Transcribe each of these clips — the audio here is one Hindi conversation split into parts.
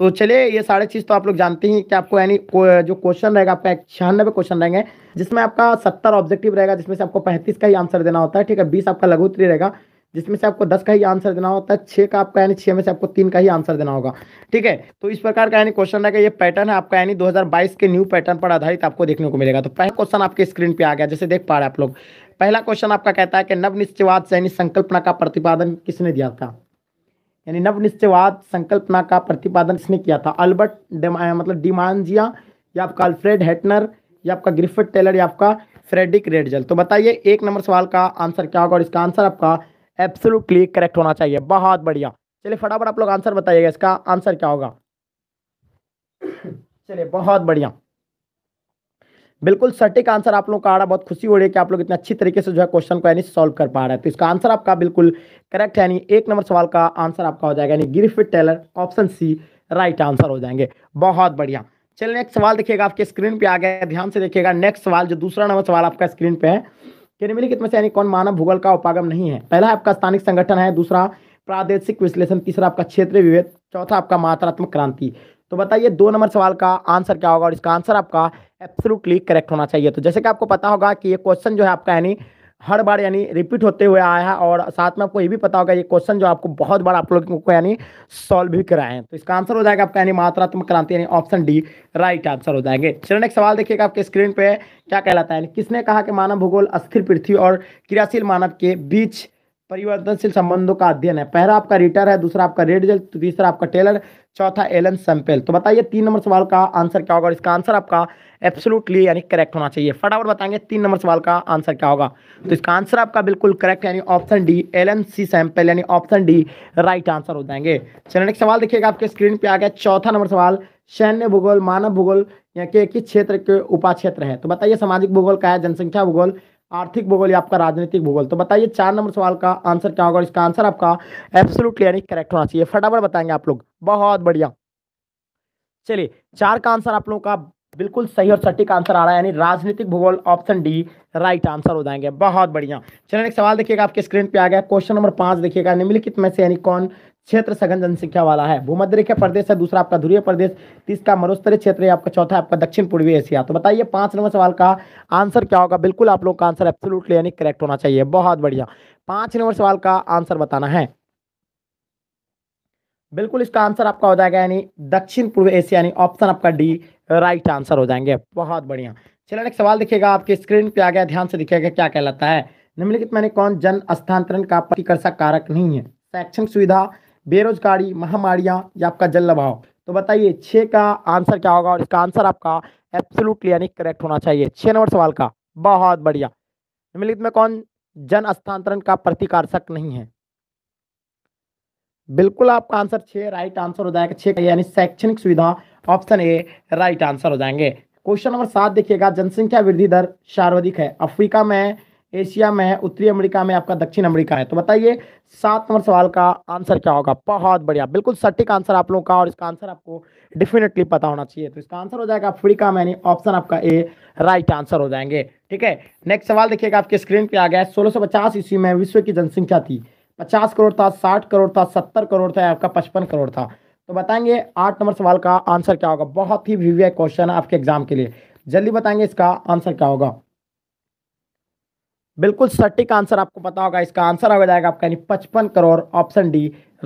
तो चलिए ये सारे चीज़ तो आप लोग जानते हैं कि आपको यानी जो क्वेश्चन रहेगा आपका छियानबे क्वेश्चन रहेंगे जिसमें आपका सत्तर ऑब्जेक्टिव रहेगा जिसमें से आपको पैंतीस का ही आंसर देना होता है ठीक है बीस आपका उत्तरी रहेगा जिसमें से आपको दस का ही आंसर देना होता है छह का आपका यानी छह में से आपको तीन का ही आंसर देना होगा ठीक है तो इस प्रकार का यानी क्वेश्चन रहेगा ये पैटर्न है आपका यानी 2022 के न्यू पैटर्न पर आधारित आपको देखने को मिलेगा तो पहला क्वेश्चन आपके स्क्रीन पे आ गया जैसे देख पा रहे आप लोग पहला क्वेश्चन आपका कहता है कि नवनिश्चयवाद यानी संकल्पना का प्रतिपादन किसने दिया था यानी नवनिश्चयवाद संकल्पना का प्रतिपादन इसने किया था अल्बर्ट मतलब डिमांजिया या आपका अल्फ्रेड हेटनर या आपका ग्रिफिट टेलर या आपका फ्रेडिक रेडजल तो बताइए एक नंबर सवाल का आंसर क्या होगा और इसका आंसर आपका एब्सोल्युटली करेक्ट होना चाहिए बहुत बढ़िया चलिए फटाफट आप लोग आंसर बताइएगा इसका आंसर क्या होगा चलिए बहुत बढ़िया बिल्कुल सटीक आंसर आप लोग का आ रहा बहुत खुशी हो रही है कि आप लोग इतने अच्छी तरीके से जो है क्वेश्चन को यानी सॉल्व कर पा रहे हैं तो इसका आंसर आपका बिल्कुल करेक्ट है यानी एक नंबर सवाल का आंसर आपका हो जाएगा यानी Griffith Taylor option C right answer हो जाएंगे बहुत बढ़िया चलिए नेक्स्ट सवाल देखिएगा आपके स्क्रीन पे आ गया ध्यान से देखिएगा नेक्स्ट सवाल जो दूसरा नंबर सवाल आपका स्क्रीन पे है कि निम्नलिखित में से यानी कौन मानव भूगोल का उपागम नहीं है पहला आपका स्थानिक संगठन है दूसरा प्रादेशिक विश्लेषण तीसरा आपका क्षेत्रीय विभेद चौथा आपका मात्रात्मक क्रांति तो बताइए दो नंबर सवाल का आंसर क्या होगा और इसका आंसर आपका एब्सोल्युटली करेक्ट होना चाहिए तो जैसे कि आपको पता होगा कि ये क्वेश्चन जो है आपका यानी हर बार यानी रिपीट होते हुए आया है और साथ में आपको ये भी पता होगा ये क्वेश्चन जो आपको बहुत बार आप लोगों को यानी सॉल्व भी कराए हैं तो इसका आंसर हो जाएगा आपका यानी मात्रात्मक क्रांति यानी ऑप्शन डी राइट आंसर हो जाएंगे चलो नेक्स्ट सवाल देखिएगा आपके स्क्रीन पे क्या कहलाता है किसने कहा कि मानव भूगोल अस्थिर पृथ्वी और क्रियाशील मानव के बीच परिवर्तनशील संबंधों का अध्ययन है पहला आपका रिटर है दूसरा आपका रेडजल तीसरा आपका टेलर चौथा एलन सैंपल तो बताइए तीन नंबर सवाल का आंसर क्या होगा इसका आंसर आपका एब्सोलूटली यानी करेक्ट होना चाहिए फटाफट बताएंगे तीन नंबर सवाल का आंसर क्या होगा तो इसका आंसर आपका बिल्कुल करेक्ट यानी option D Ellen C Semple यानी ऑप्शन डी राइट आंसर हो जाएंगे चलो नेक्स्ट सवाल देखिएगा आपके स्क्रीन पे आ गया चौथा नंबर सवाल सैन्य भूगोल मानव भूगोल या के किस क्षेत्र के उपा क्षेत्र है तो बताइए सामाजिक भूगोल का है जनसंख्या भूगोल आर्थिक भूगोल या आपका राजनीतिक भूगोल तो बताइए चार नंबर सवाल का आंसर क्या होगा इसका आंसर आपका एब्सोल्युटली यानी करेक्ट होना चाहिए फटाफट बताएंगे आप लोग बहुत बढ़िया चलिए चार का आंसर आप लोगों का बिल्कुल सही और सटीक आंसर आ रहा है यानी राजनीतिक भूगोल ऑप्शन डी राइट आंसर हो जाएंगे बहुत बढ़िया चलिए एक सवाल देखिएगा आपके स्क्रीन पे आ गया क्वेश्चन नंबर पांच देखिएगा निम्नलिखित में से यानी कौन क्षेत्र सघन जनसंख्या वाला है भूमध्य रेखा प्रदेश है दूसरा आपका ध्रुवीय प्रदेश तीसरा मरुस्तरीय क्षेत्र है आपका चौथा आपका दक्षिण पूर्वी एशिया तो बताइए पांच नंबर सवाल का आंसर क्या होगा बिल्कुल आप लोग का आंसर एब्सोल्युटली यानी करेक्ट होना चाहिए बहुत बढ़िया पांच नंबर सवाल का आंसर बताना है बिल्कुल इसका आंसर आपका हो जाएगा यानी दक्षिण पूर्व एशिया यानी ऑप्शन आपका डी राइट आंसर हो जाएंगे बहुत बढ़िया चलो एक सवाल देखिएगा आपके स्क्रीन पे आ गया ध्यान से देखिएगा क्या कहलाता है निम्नलिखित मैंने कौन जन स्थानांतरण का प्रतिकर्षा कारक नहीं है शैक्षणिक सुविधा बेरोजगारी महामारियाँ या आपका जल अभाव तो बताइए छः का आंसर क्या होगा और इसका आंसर आपका एब्सोल्युटली यानी करेक्ट होना चाहिए छः नंबर सवाल का बहुत बढ़िया निम्नलिखित में कौन जन स्थानांतरण का प्रतिकारशक नहीं है बिल्कुल आपका आंसर छः राइट आंसर हो जाएगा छः यानी शैक्षणिक सुविधा ऑप्शन ए राइट आंसर हो जाएंगे क्वेश्चन नंबर सात देखिएगा जनसंख्या वृद्धि दर सर्वाधिक है अफ्रीका में एशिया में है उत्तरी अमेरिका में आपका दक्षिण अमेरिका है तो बताइए सात नंबर सवाल का आंसर क्या होगा बहुत बढ़िया बिल्कुल सटीक आंसर आप लोगों का और इसका आंसर आपको डेफिनेटली पता होना चाहिए तो इसका आंसर हो जाएगा अफ्रीका में ऑप्शन आपका ए राइट आंसर हो जाएंगे ठीक है नेक्स्ट सवाल देखिएगा आपके स्क्रीन पर आ गया सोलह ईस्वी में विश्व की जनसंख्या थी पचास करोड़ था साठ करोड़ था सत्तर करोड़ था आपका पचपन करोड़ था तो बताएंगे आठ नंबर सवाल का आंसर क्या होगा बहुत ही वीवीआई क्वेश्चन है आपके एग्जाम के लिए जल्दी बताएंगे इसका आंसर क्या होगा बिल्कुल सटीक आंसर आपको पता होगा इसका आंसर हो जाएगा आपका यानी पचपन crore option D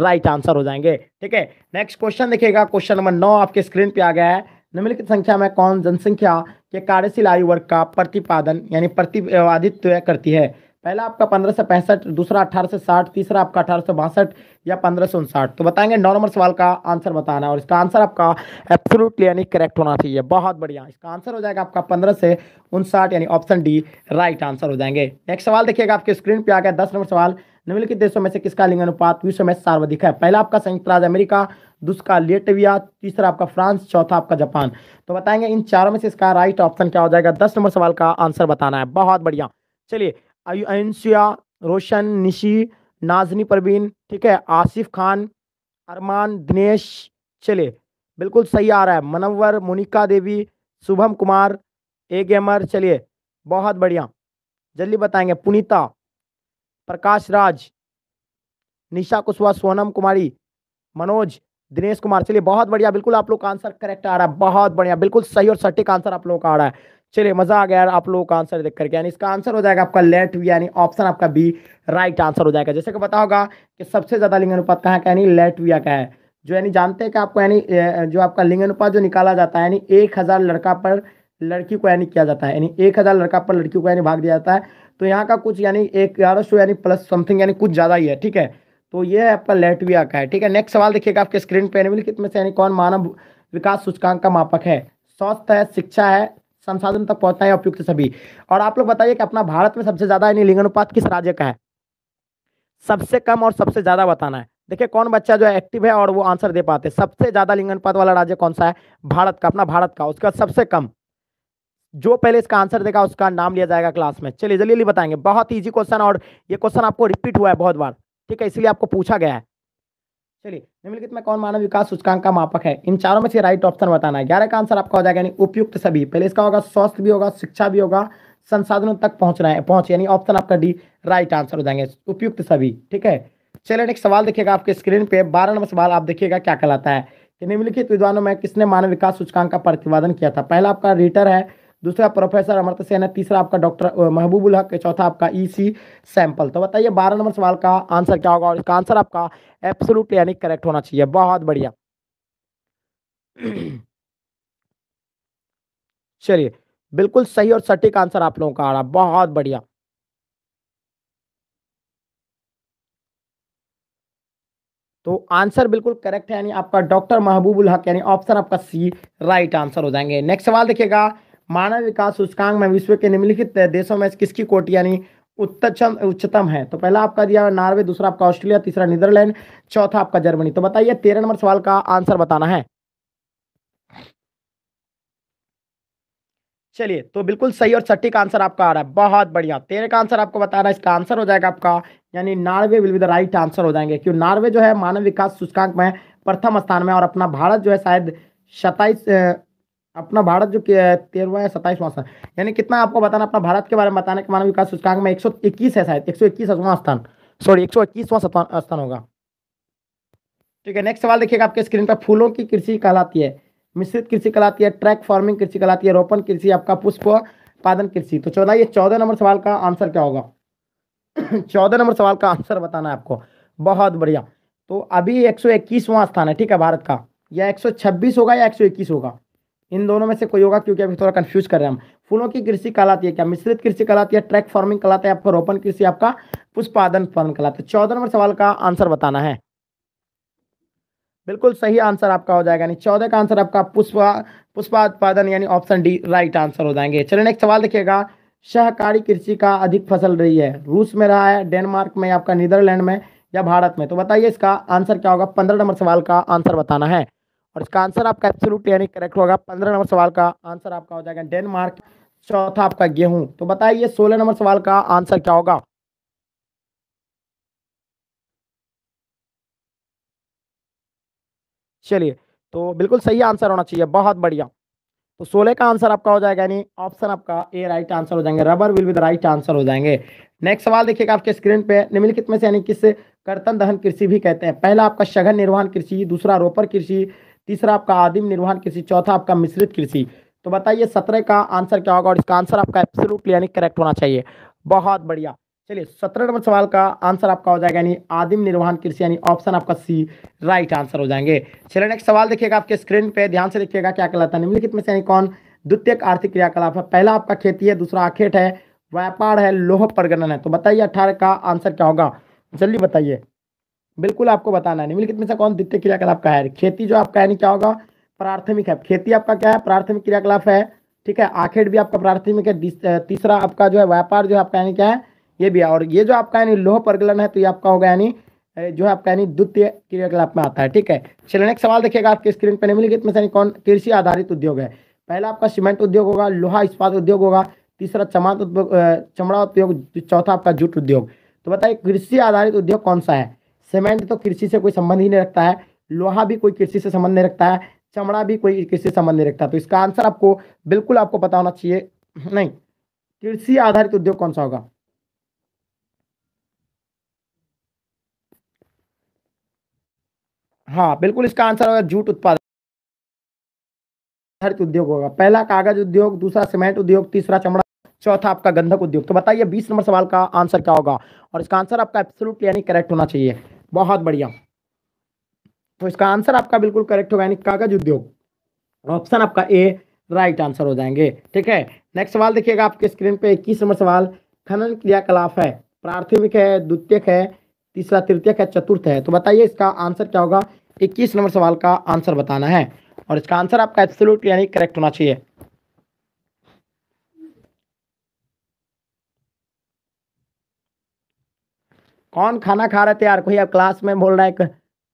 right answer हो जाएंगे ठीक है नेक्स्ट क्वेश्चन देखिएगा क्वेश्चन नंबर नौ आपके स्क्रीन पे आ गया है निम्नलिखित संख्या में कौन जनसंख्या के कार्यशील आयु वर्ग का प्रतिपादन यानी प्रतिपादित्व करती है पहला आपका पंद्रह से पैंसठ दूसरा अठारह से साठ तीसरा आपका अठारह सौ बासठ या पंद्रह सौ उनसाठ तो बताएंगे नॉर्मल सवाल का आंसर बताना और इसका आंसर आपका एब्सोल्युटली यानी करेक्ट होना चाहिए बहुत बढ़िया इसका आंसर हो जाएगा आपका पंद्रह से उनसाठ यानी ऑप्शन डी राइट आंसर हो जाएंगे नेक्स्ट सवाल देखिएगा आपके स्क्रीन पर आ गया दस नंबर सवाल निम्नलिखित देशों में से किसका लिंग अनुपात विश्व में सर्वाधिक है पहला आपका संयुक्त राज्य अमेरिका दूसरा लेटविया तीसरा आपका फ्रांस चौथा आपका जापान तो बताएंगे इन चारों में से इसका राइट ऑप्शन क्या हो जाएगा दस नंबर सवाल का आंसर बताना है बहुत बढ़िया चलिए अंशिया रोशन निशी नाजनी परवीन ठीक है आसिफ खान अरमान दिनेश चले बिल्कुल सही आ रहा है मनवर मोनिका देवी शुभम कुमार ए गेमर चलिए बहुत बढ़िया जल्दी बताएंगे पुनीता प्रकाश राज निशा कुशवाहा सोनम कुमारी मनोज दिनेश कुमार चलिए बहुत बढ़िया बिल्कुल आप लोग का आंसर करेक्ट आ रहा है बहुत बढ़िया बिल्कुल सही और सटीक आंसर आप लोगों का आ रहा है चलिए मजा आ गया यार आप लोगों का आंसर देख करके यानी इसका आंसर हो जाएगा आपका लेट वी यानी ऑप्शन आपका बी राइट आंसर हो जाएगा जैसे कि पता होगा कि सबसे ज्यादा लिंग अनुपात कहाँ का यानी वी का है जो यानी जानते हैं कि आपको यानी जो आपका लिंग अनुपात जो निकाला जाता है यानी एक हजार लड़का पर लड़की को यानी किया जाता है यानी एक हजार लड़का पर लड़की को यानी भाग दिया जाता है तो यहाँ का कुछ यानी एक ग्यारह सौ यानी प्लस समथिंग यानी कुछ ज़्यादा ही है ठीक है तो ये आपका लेटविया का है ठीक है नेक्स्ट सवाल देखिएगा आपके स्क्रीन पे निम्नलिखित में से यानी कौन मानव विकास सूचकांक का मापक है स्वस्थ है शिक्षा है संसाधन तक पहुंचना है उपयुक्त सभी और आप लोग बताइए कि अपना भारत में सबसे ज्यादा यानी लिंगानुपात किस राज्य का है सबसे कम और सबसे ज्यादा बताना है देखिए कौन बच्चा जो है एक्टिव है और वो आंसर दे पाते सबसे ज्यादा लिंगानुपात वाला राज्य कौन सा है भारत का अपना भारत का उसका सबसे कम जो पहले इसका आंसर देगा उसका नाम लिया जाएगा क्लास में चलिए जल्दी जल्दी बताएंगे बहुत ईजी क्वेश्चन और ये क्वेश्चन आपको रिपीट हुआ है बहुत बार ठीक है इसलिए आपको पूछा गया है चलिए निम्नलिखित में कौन मानव विकास सूचकांक का मापक है इन चारों में से राइट ऑप्शन बताना है ग्यारह का आंसर आपका हो जाएगा यानी उपयुक्त सभी पहले इसका होगा स्वास्थ्य भी होगा शिक्षा भी होगा संसाधनों तक पहुंचना है पहुंच यानी ऑप्शन आपका डी राइट आंसर हो जाएंगे उपयुक्त सभी ठीक है चलिए नेक्स्ट सवाल देखिएगा आपके स्क्रीन पे बारह नंबर सवाल आप देखिएगा क्या कहलाता है निम्नलिखित विद्वानों में किसने मानव विकास सूचकांक का प्रतिपादन किया था पहला आपका रीटर है दूसरा प्रोफेसर अमृत सेन है तीसरा आपका डॉक्टर महबूबुल हक चौथा आपका ईसी e सैंपल तो बताइए बारह नंबर सवाल का आंसर क्या होगा और इसका आंसर आपका एप्सोलूट यानी करेक्ट होना चाहिए बहुत बढ़िया चलिए बिल्कुल सही और सटीक आंसर आप लोगों का आ रहा बहुत बढ़िया तो आंसर बिल्कुल करेक्ट है यानी आपका डॉक्टर महबूबुल हक यानी ऑप्शन आपका सी राइट आंसर हो जाएंगे नेक्स्ट सवाल देखिएगा मानव विकास सूचकांक में विश्व के निम्नलिखित देशों में किसकी कोटि यानी उत्तम उच्चतम है तो पहला आपका दिया नॉर्वे दूसरा आपका ऑस्ट्रेलिया तीसरा नीदरलैंड चौथा आपका जर्मनी तो बताइए तेरह नंबर सवाल का आंसर बताना है चलिए तो बिल्कुल सही और सटीक आंसर आपका आ रहा है बहुत बढ़िया तेरह का आंसर आपको बता रहा है इसका आंसर हो जाएगा आपका यानी Norway will be the right answer हो जाएंगे क्यों नॉर्वे जो है मानव विकास सूचकांक में प्रथम स्थान में और अपना भारत जो है शायद सताइस अपना भारत जो तेरहवा या सत्ताईसवां स्थान यानी कितना आपको बताना अपना भारत के बारे में बताने के मानव विकास सूचकांक में एक सौ इक्कीस है शायद एक सौ इक्कीसवां स्थान सॉरी एक सौ इक्कीसवां स्थान होगा ठीक है नेक्स्ट सवाल देखिएगा आपके स्क्रीन पर फूलों की कृषि कहलाती है मिश्रित कृषि कहलाती है ट्रैक फार्मिंग कृषि कहलाती है रोपण कृषि आपका पुष्प उत्पादन कृषि तो चौदह ये चौदह नंबर सवाल का आंसर क्या होगा चौदह नंबर सवाल का आंसर बताना है आपको बहुत बढ़िया तो अभी एक सौ स्थान है ठीक है भारत का या एक होगा या एक होगा इन दोनों में से कोई होगा क्योंकि अभी थोड़ा कंफ्यूज कर रहे हैं हम फूलों की कृषि कहलाती है क्या मिश्रित कृषि कहलाती है ट्रैक फार्मिंग कहलाता है आपका रोपन कृषि आपका पुष्पादन फार्म कहलाता है चौदह नंबर सवाल का आंसर बताना है बिल्कुल सही आंसर आपका हो जाएगा यानी चौदह का आंसर आपका पुष्पा उत्पादन यानी ऑप्शन डी राइट आंसर हो जाएंगे चलिए नेक्स्ट सवाल देखिएगा सहकारी कृषि का अधिक फसल रही है रूस में रहा है डेनमार्क में आपका नीदरलैंड में या भारत में तो बताइए इसका आंसर क्या होगा पंद्रह नंबर सवाल का आंसर बताना है और इसका आंसर आपका एप्सोलूट यानी करेक्ट होगा पंद्रह नंबर सवाल का आंसर आपका हो जाएगा डेनमार्क चौथा आपका गेहूं तो बताइए सोलह नंबर सवाल का आंसर क्या होगा चलिए तो बिल्कुल सही आंसर होना चाहिए बहुत बढ़िया तो सोलह का आंसर आपका हो जाएगा यानी ऑप्शन आपका ए राइट आंसर हो जाएंगे rubber will with right answer हो जाएंगे नेक्स्ट सवाल देखिएगा आपके स्क्रीन पे निम्नलिखित में से यानी किस कर्तन दहन कृषि भी कहते हैं पहला आपका शगन निर्वहन कृषि दूसरा रोपर कृषि तीसरा आपका आदिम निर्वहन कृषि चौथा आपका मिश्रित कृषि तो बताइए सत्रह का आंसर क्या होगा और इसका आंसर आपका एब्सोल्युटली यानी करेक्ट होना चाहिए बहुत बढ़िया चलिए सत्रह नंबर सवाल का आंसर आपका हो जाएगा यानी आदिम निर्वहन कृषि यानी ऑप्शन आपका सी राइट आंसर हो जाएंगे चलिए नेक्स्ट सवाल देखिएगा आपके स्क्रीन पे ध्यान से देखिएगा क्या कहलाता है निम्नलिखित में से यानी कौन द्वितीय आर्थिक क्रियाकलाप है पहला आपका खेती है दूसरा आखेट है व्यापार है लोह प्रगणन है तो बताइए अठारह का आंसर क्या होगा जल्दी बताइए बिल्कुल आपको बताना निम्नलिखित में से कौन द्वितीय क्रियाकलाप का है खेती जो आपका यानी क्या होगा प्राथमिक है खेती आपका क्या है प्राथमिक क्रियाकलाप है ठीक है आखेड़ भी आपका प्राथमिक है तीसरा आपका जो है व्यापार जो है आपका यानी क्या है ये भी है और ये जो आपका यानी लोह प्रगलन है तो ये आपका होगा यानी जो है आपका यानी द्वितीय क्रियाकलाप में आता है ठीक है चलिए नेक्स्ट सवाल देखिएगा आपके स्क्रीन पर निम्नलिखित में से कौन कृषि आधारित उद्योग है पहला आपका सीमेंट उद्योग होगा लोहा इस्पात उद्योग होगा तीसरा चमात उद्योग चमड़ा उद्योग चौथा आपका जूट उद्योग तो बताइए कृषि आधारित उद्योग कौन सा है सीमेंट तो कृषि से कोई संबंध ही नहीं रखता है लोहा भी कोई कृषि से संबंध नहीं रखता है चमड़ा भी कोई कृषि से संबंध नहीं रखता तो इसका आंसर आपको बिल्कुल आपको पता होना चाहिए नहीं कृषि आधारित उद्योग कौन सा होगा हाँ बिल्कुल इसका आंसर होगा जूट उत्पादन आधारित उद्योग होगा पहला कागज उद्योग दूसरा सीमेंट उद्योग तीसरा चमड़ा चौथा आपका गंधक उद्योग तो बताइए बीस नंबर सवाल का आंसर क्या होगा और इसका आंसर आपका एब्सोल्युटली यानी करेक्ट होना चाहिए बहुत बढ़िया तो इसका आंसर आपका बिल्कुल करेक्ट होगा यानी कागज उद्योग ऑप्शन आपका ए राइट आंसर हो जाएंगे ठीक है नेक्स्ट सवाल देखिएगा आपके स्क्रीन पे इक्कीस नंबर सवाल खनन क्रियाकलाप है प्राथमिक है द्वितीय है तीसरा तृतीय है चतुर्थ है तो बताइए इसका आंसर क्या होगा इक्कीस नंबर सवाल का आंसर बताना है और इसका आंसर आपका एब्सोल्यूट यानी करेक्ट होना चाहिए कौन खाना खा रहे थे यार कोई अब क्लास में बोल रहा है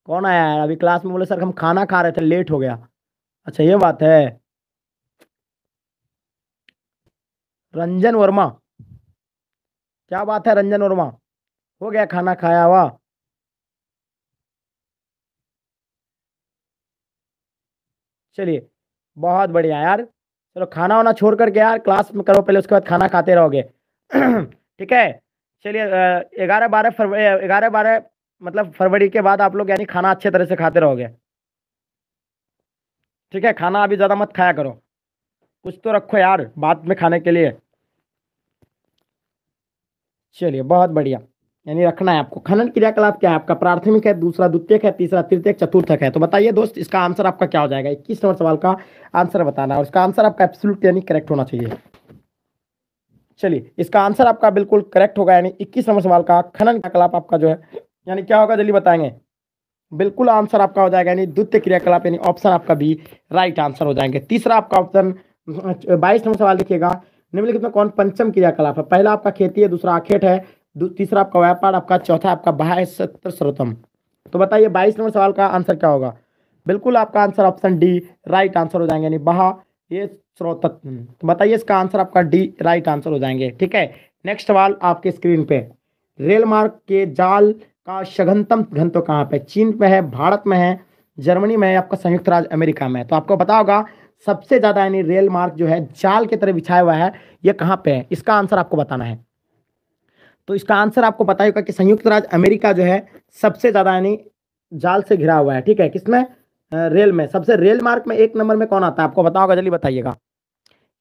कौन आया यार अभी क्लास में बोले सर हम खाना खा रहे थे लेट हो गया अच्छा ये बात है रंजन वर्मा क्या बात है रंजन वर्मा हो गया खाना खाया हुआ चलिए बहुत बढ़िया यार चलो खाना वाना छोड़ करके यार क्लास में करो पहले उसके बाद खाना खाते रहोगे ठीक है चलिए ग्यारह बारह फरवरी ग्यारह बारह मतलब फरवरी के बाद आप लोग यानी खाना अच्छे तरह से खाते रहोगे ठीक है खाना अभी ज़्यादा मत खाया करो कुछ तो रखो यार बाद में खाने के लिए चलिए बहुत बढ़िया यानी रखना है आपको खनन क्रियाकलाप क्या है आपका प्राथमिक है दूसरा द्वितीयक है तीसरा तृतीयक चतुर्थक है तो बताइए दोस्त इसका आंसर आपका क्या हो जाएगा इक्कीस नंबर सवाल का आंसर बताना और इसका आंसर आपका एब्सोल्यूट यानी करेक्ट होना चाहिए चलिए इसका आंसर आपका बिल्कुल करेक्ट होगा यानी इक्कीस नंबर सवाल का खनन क्रियाकलाप आपका जो है यानी क्या होगा जल्दी बताएंगे बिल्कुल आंसर आपका हो जाएगा यानी द्वितीय क्रियाकलाप यानी ऑप्शन आपका भी राइट आंसर हो जाएंगे तीसरा आपका ऑप्शन बाईस नंबर सवाल देखिएगा निम्नलिखित में कौन पंचम क्रियाकलाप है पहला आपका खेती है दूसरा आखेट है तीसरा आपका व्यापार आपका चौथा आपका बाह्य सत्र स्रोतम तो बताइए बाईस नंबर सवाल का आंसर क्या होगा बिल्कुल आपका answer option D right answer हो जाएंगे यानी बाहा ये स्रोतक हम्म, तो बताइए इसका आंसर आपका डी राइट आंसर हो जाएंगे ठीक है नेक्स्ट सवाल आपके स्क्रीन पे रेल मार्ग के जाल का सघनतम तो कहाँ पे चीन में है भारत में है जर्मनी में है आपका संयुक्त राज्य अमेरिका में है तो आपको पता होगा सबसे ज़्यादा यानी रेल मार्ग जो है जाल की तरह बिछाया हुआ है ये कहाँ पे है इसका आंसर आपको बताना है तो इसका आंसर आपको बताएगा कि संयुक्त राज्य अमेरिका जो है सबसे ज़्यादा यानी जाल से घिरा हुआ है ठीक है किसमें रेल में सबसे रेल मार्ग में एक नंबर में कौन आता है आपको बताओगे जल्दी बताइएगा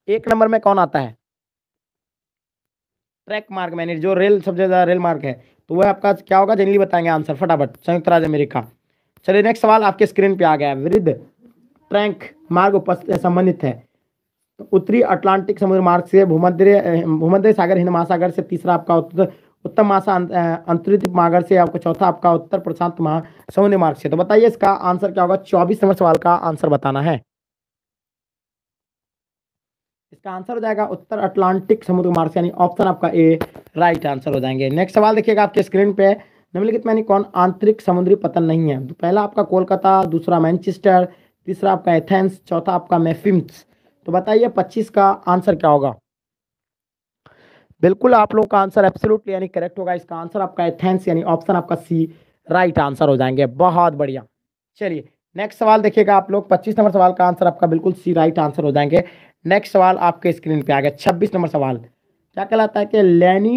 एक नंबर में कौन आता है ट्रैक मार्ग में जो रेल सबसे ज्यादा रेल मार्ग है तो वह आपका क्या होगा जल्दी बताएंगे आंसर फटाफट संयुक्त राज्य अमेरिका चलिए नेक्स्ट सवाल आपके स्क्रीन पे आ गया है वृद्ध ट्रैंक मार्ग संबंधित है उत्तरी अटलांटिक समुद्र मार्ग से भूमध्य भूमध्य सागर हिंद महासागर से तीसरा आपका उत्तम मासा अं, अं, अंतरित मागर से आपको चौथा आपका उत्तर प्रशांत महासौन्य मार्ग से तो बताइए इसका आंसर क्या होगा चौबीस नंबर सवाल का आंसर बताना है इसका आंसर हो जाएगा उत्तर अटलांटिक समुद्र मार्ग से यानी ऑप्शन आपका ए राइट आंसर हो जाएंगे नेक्स्ट सवाल देखिएगा आपके स्क्रीन पे निम्नलिखित में कौन आंतरिक समुद्री पतन नहीं है तो पहला आपका कोलकाता दूसरा मैनचेस्टर तीसरा आपका एथेंस चौथा आपका मेफिम्स तो बताइए पच्चीस का आंसर क्या होगा बिल्कुल आप लोगों का आंसर एब्सोल्युटली यानी करेक्ट होगा इसका आंसर आपका एथेंस यानी ऑप्शन आपका सी राइट आंसर हो जाएंगे बहुत बढ़िया चलिए नेक्स्ट सवाल देखिएगा आप लोग 25 नंबर सवाल का आंसर आपका बिल्कुल सी राइट आंसर हो जाएंगे नेक्स्ट सवाल आपके स्क्रीन पे आ गया 26 नंबर सवाल क्या कहलाता है कि लेनी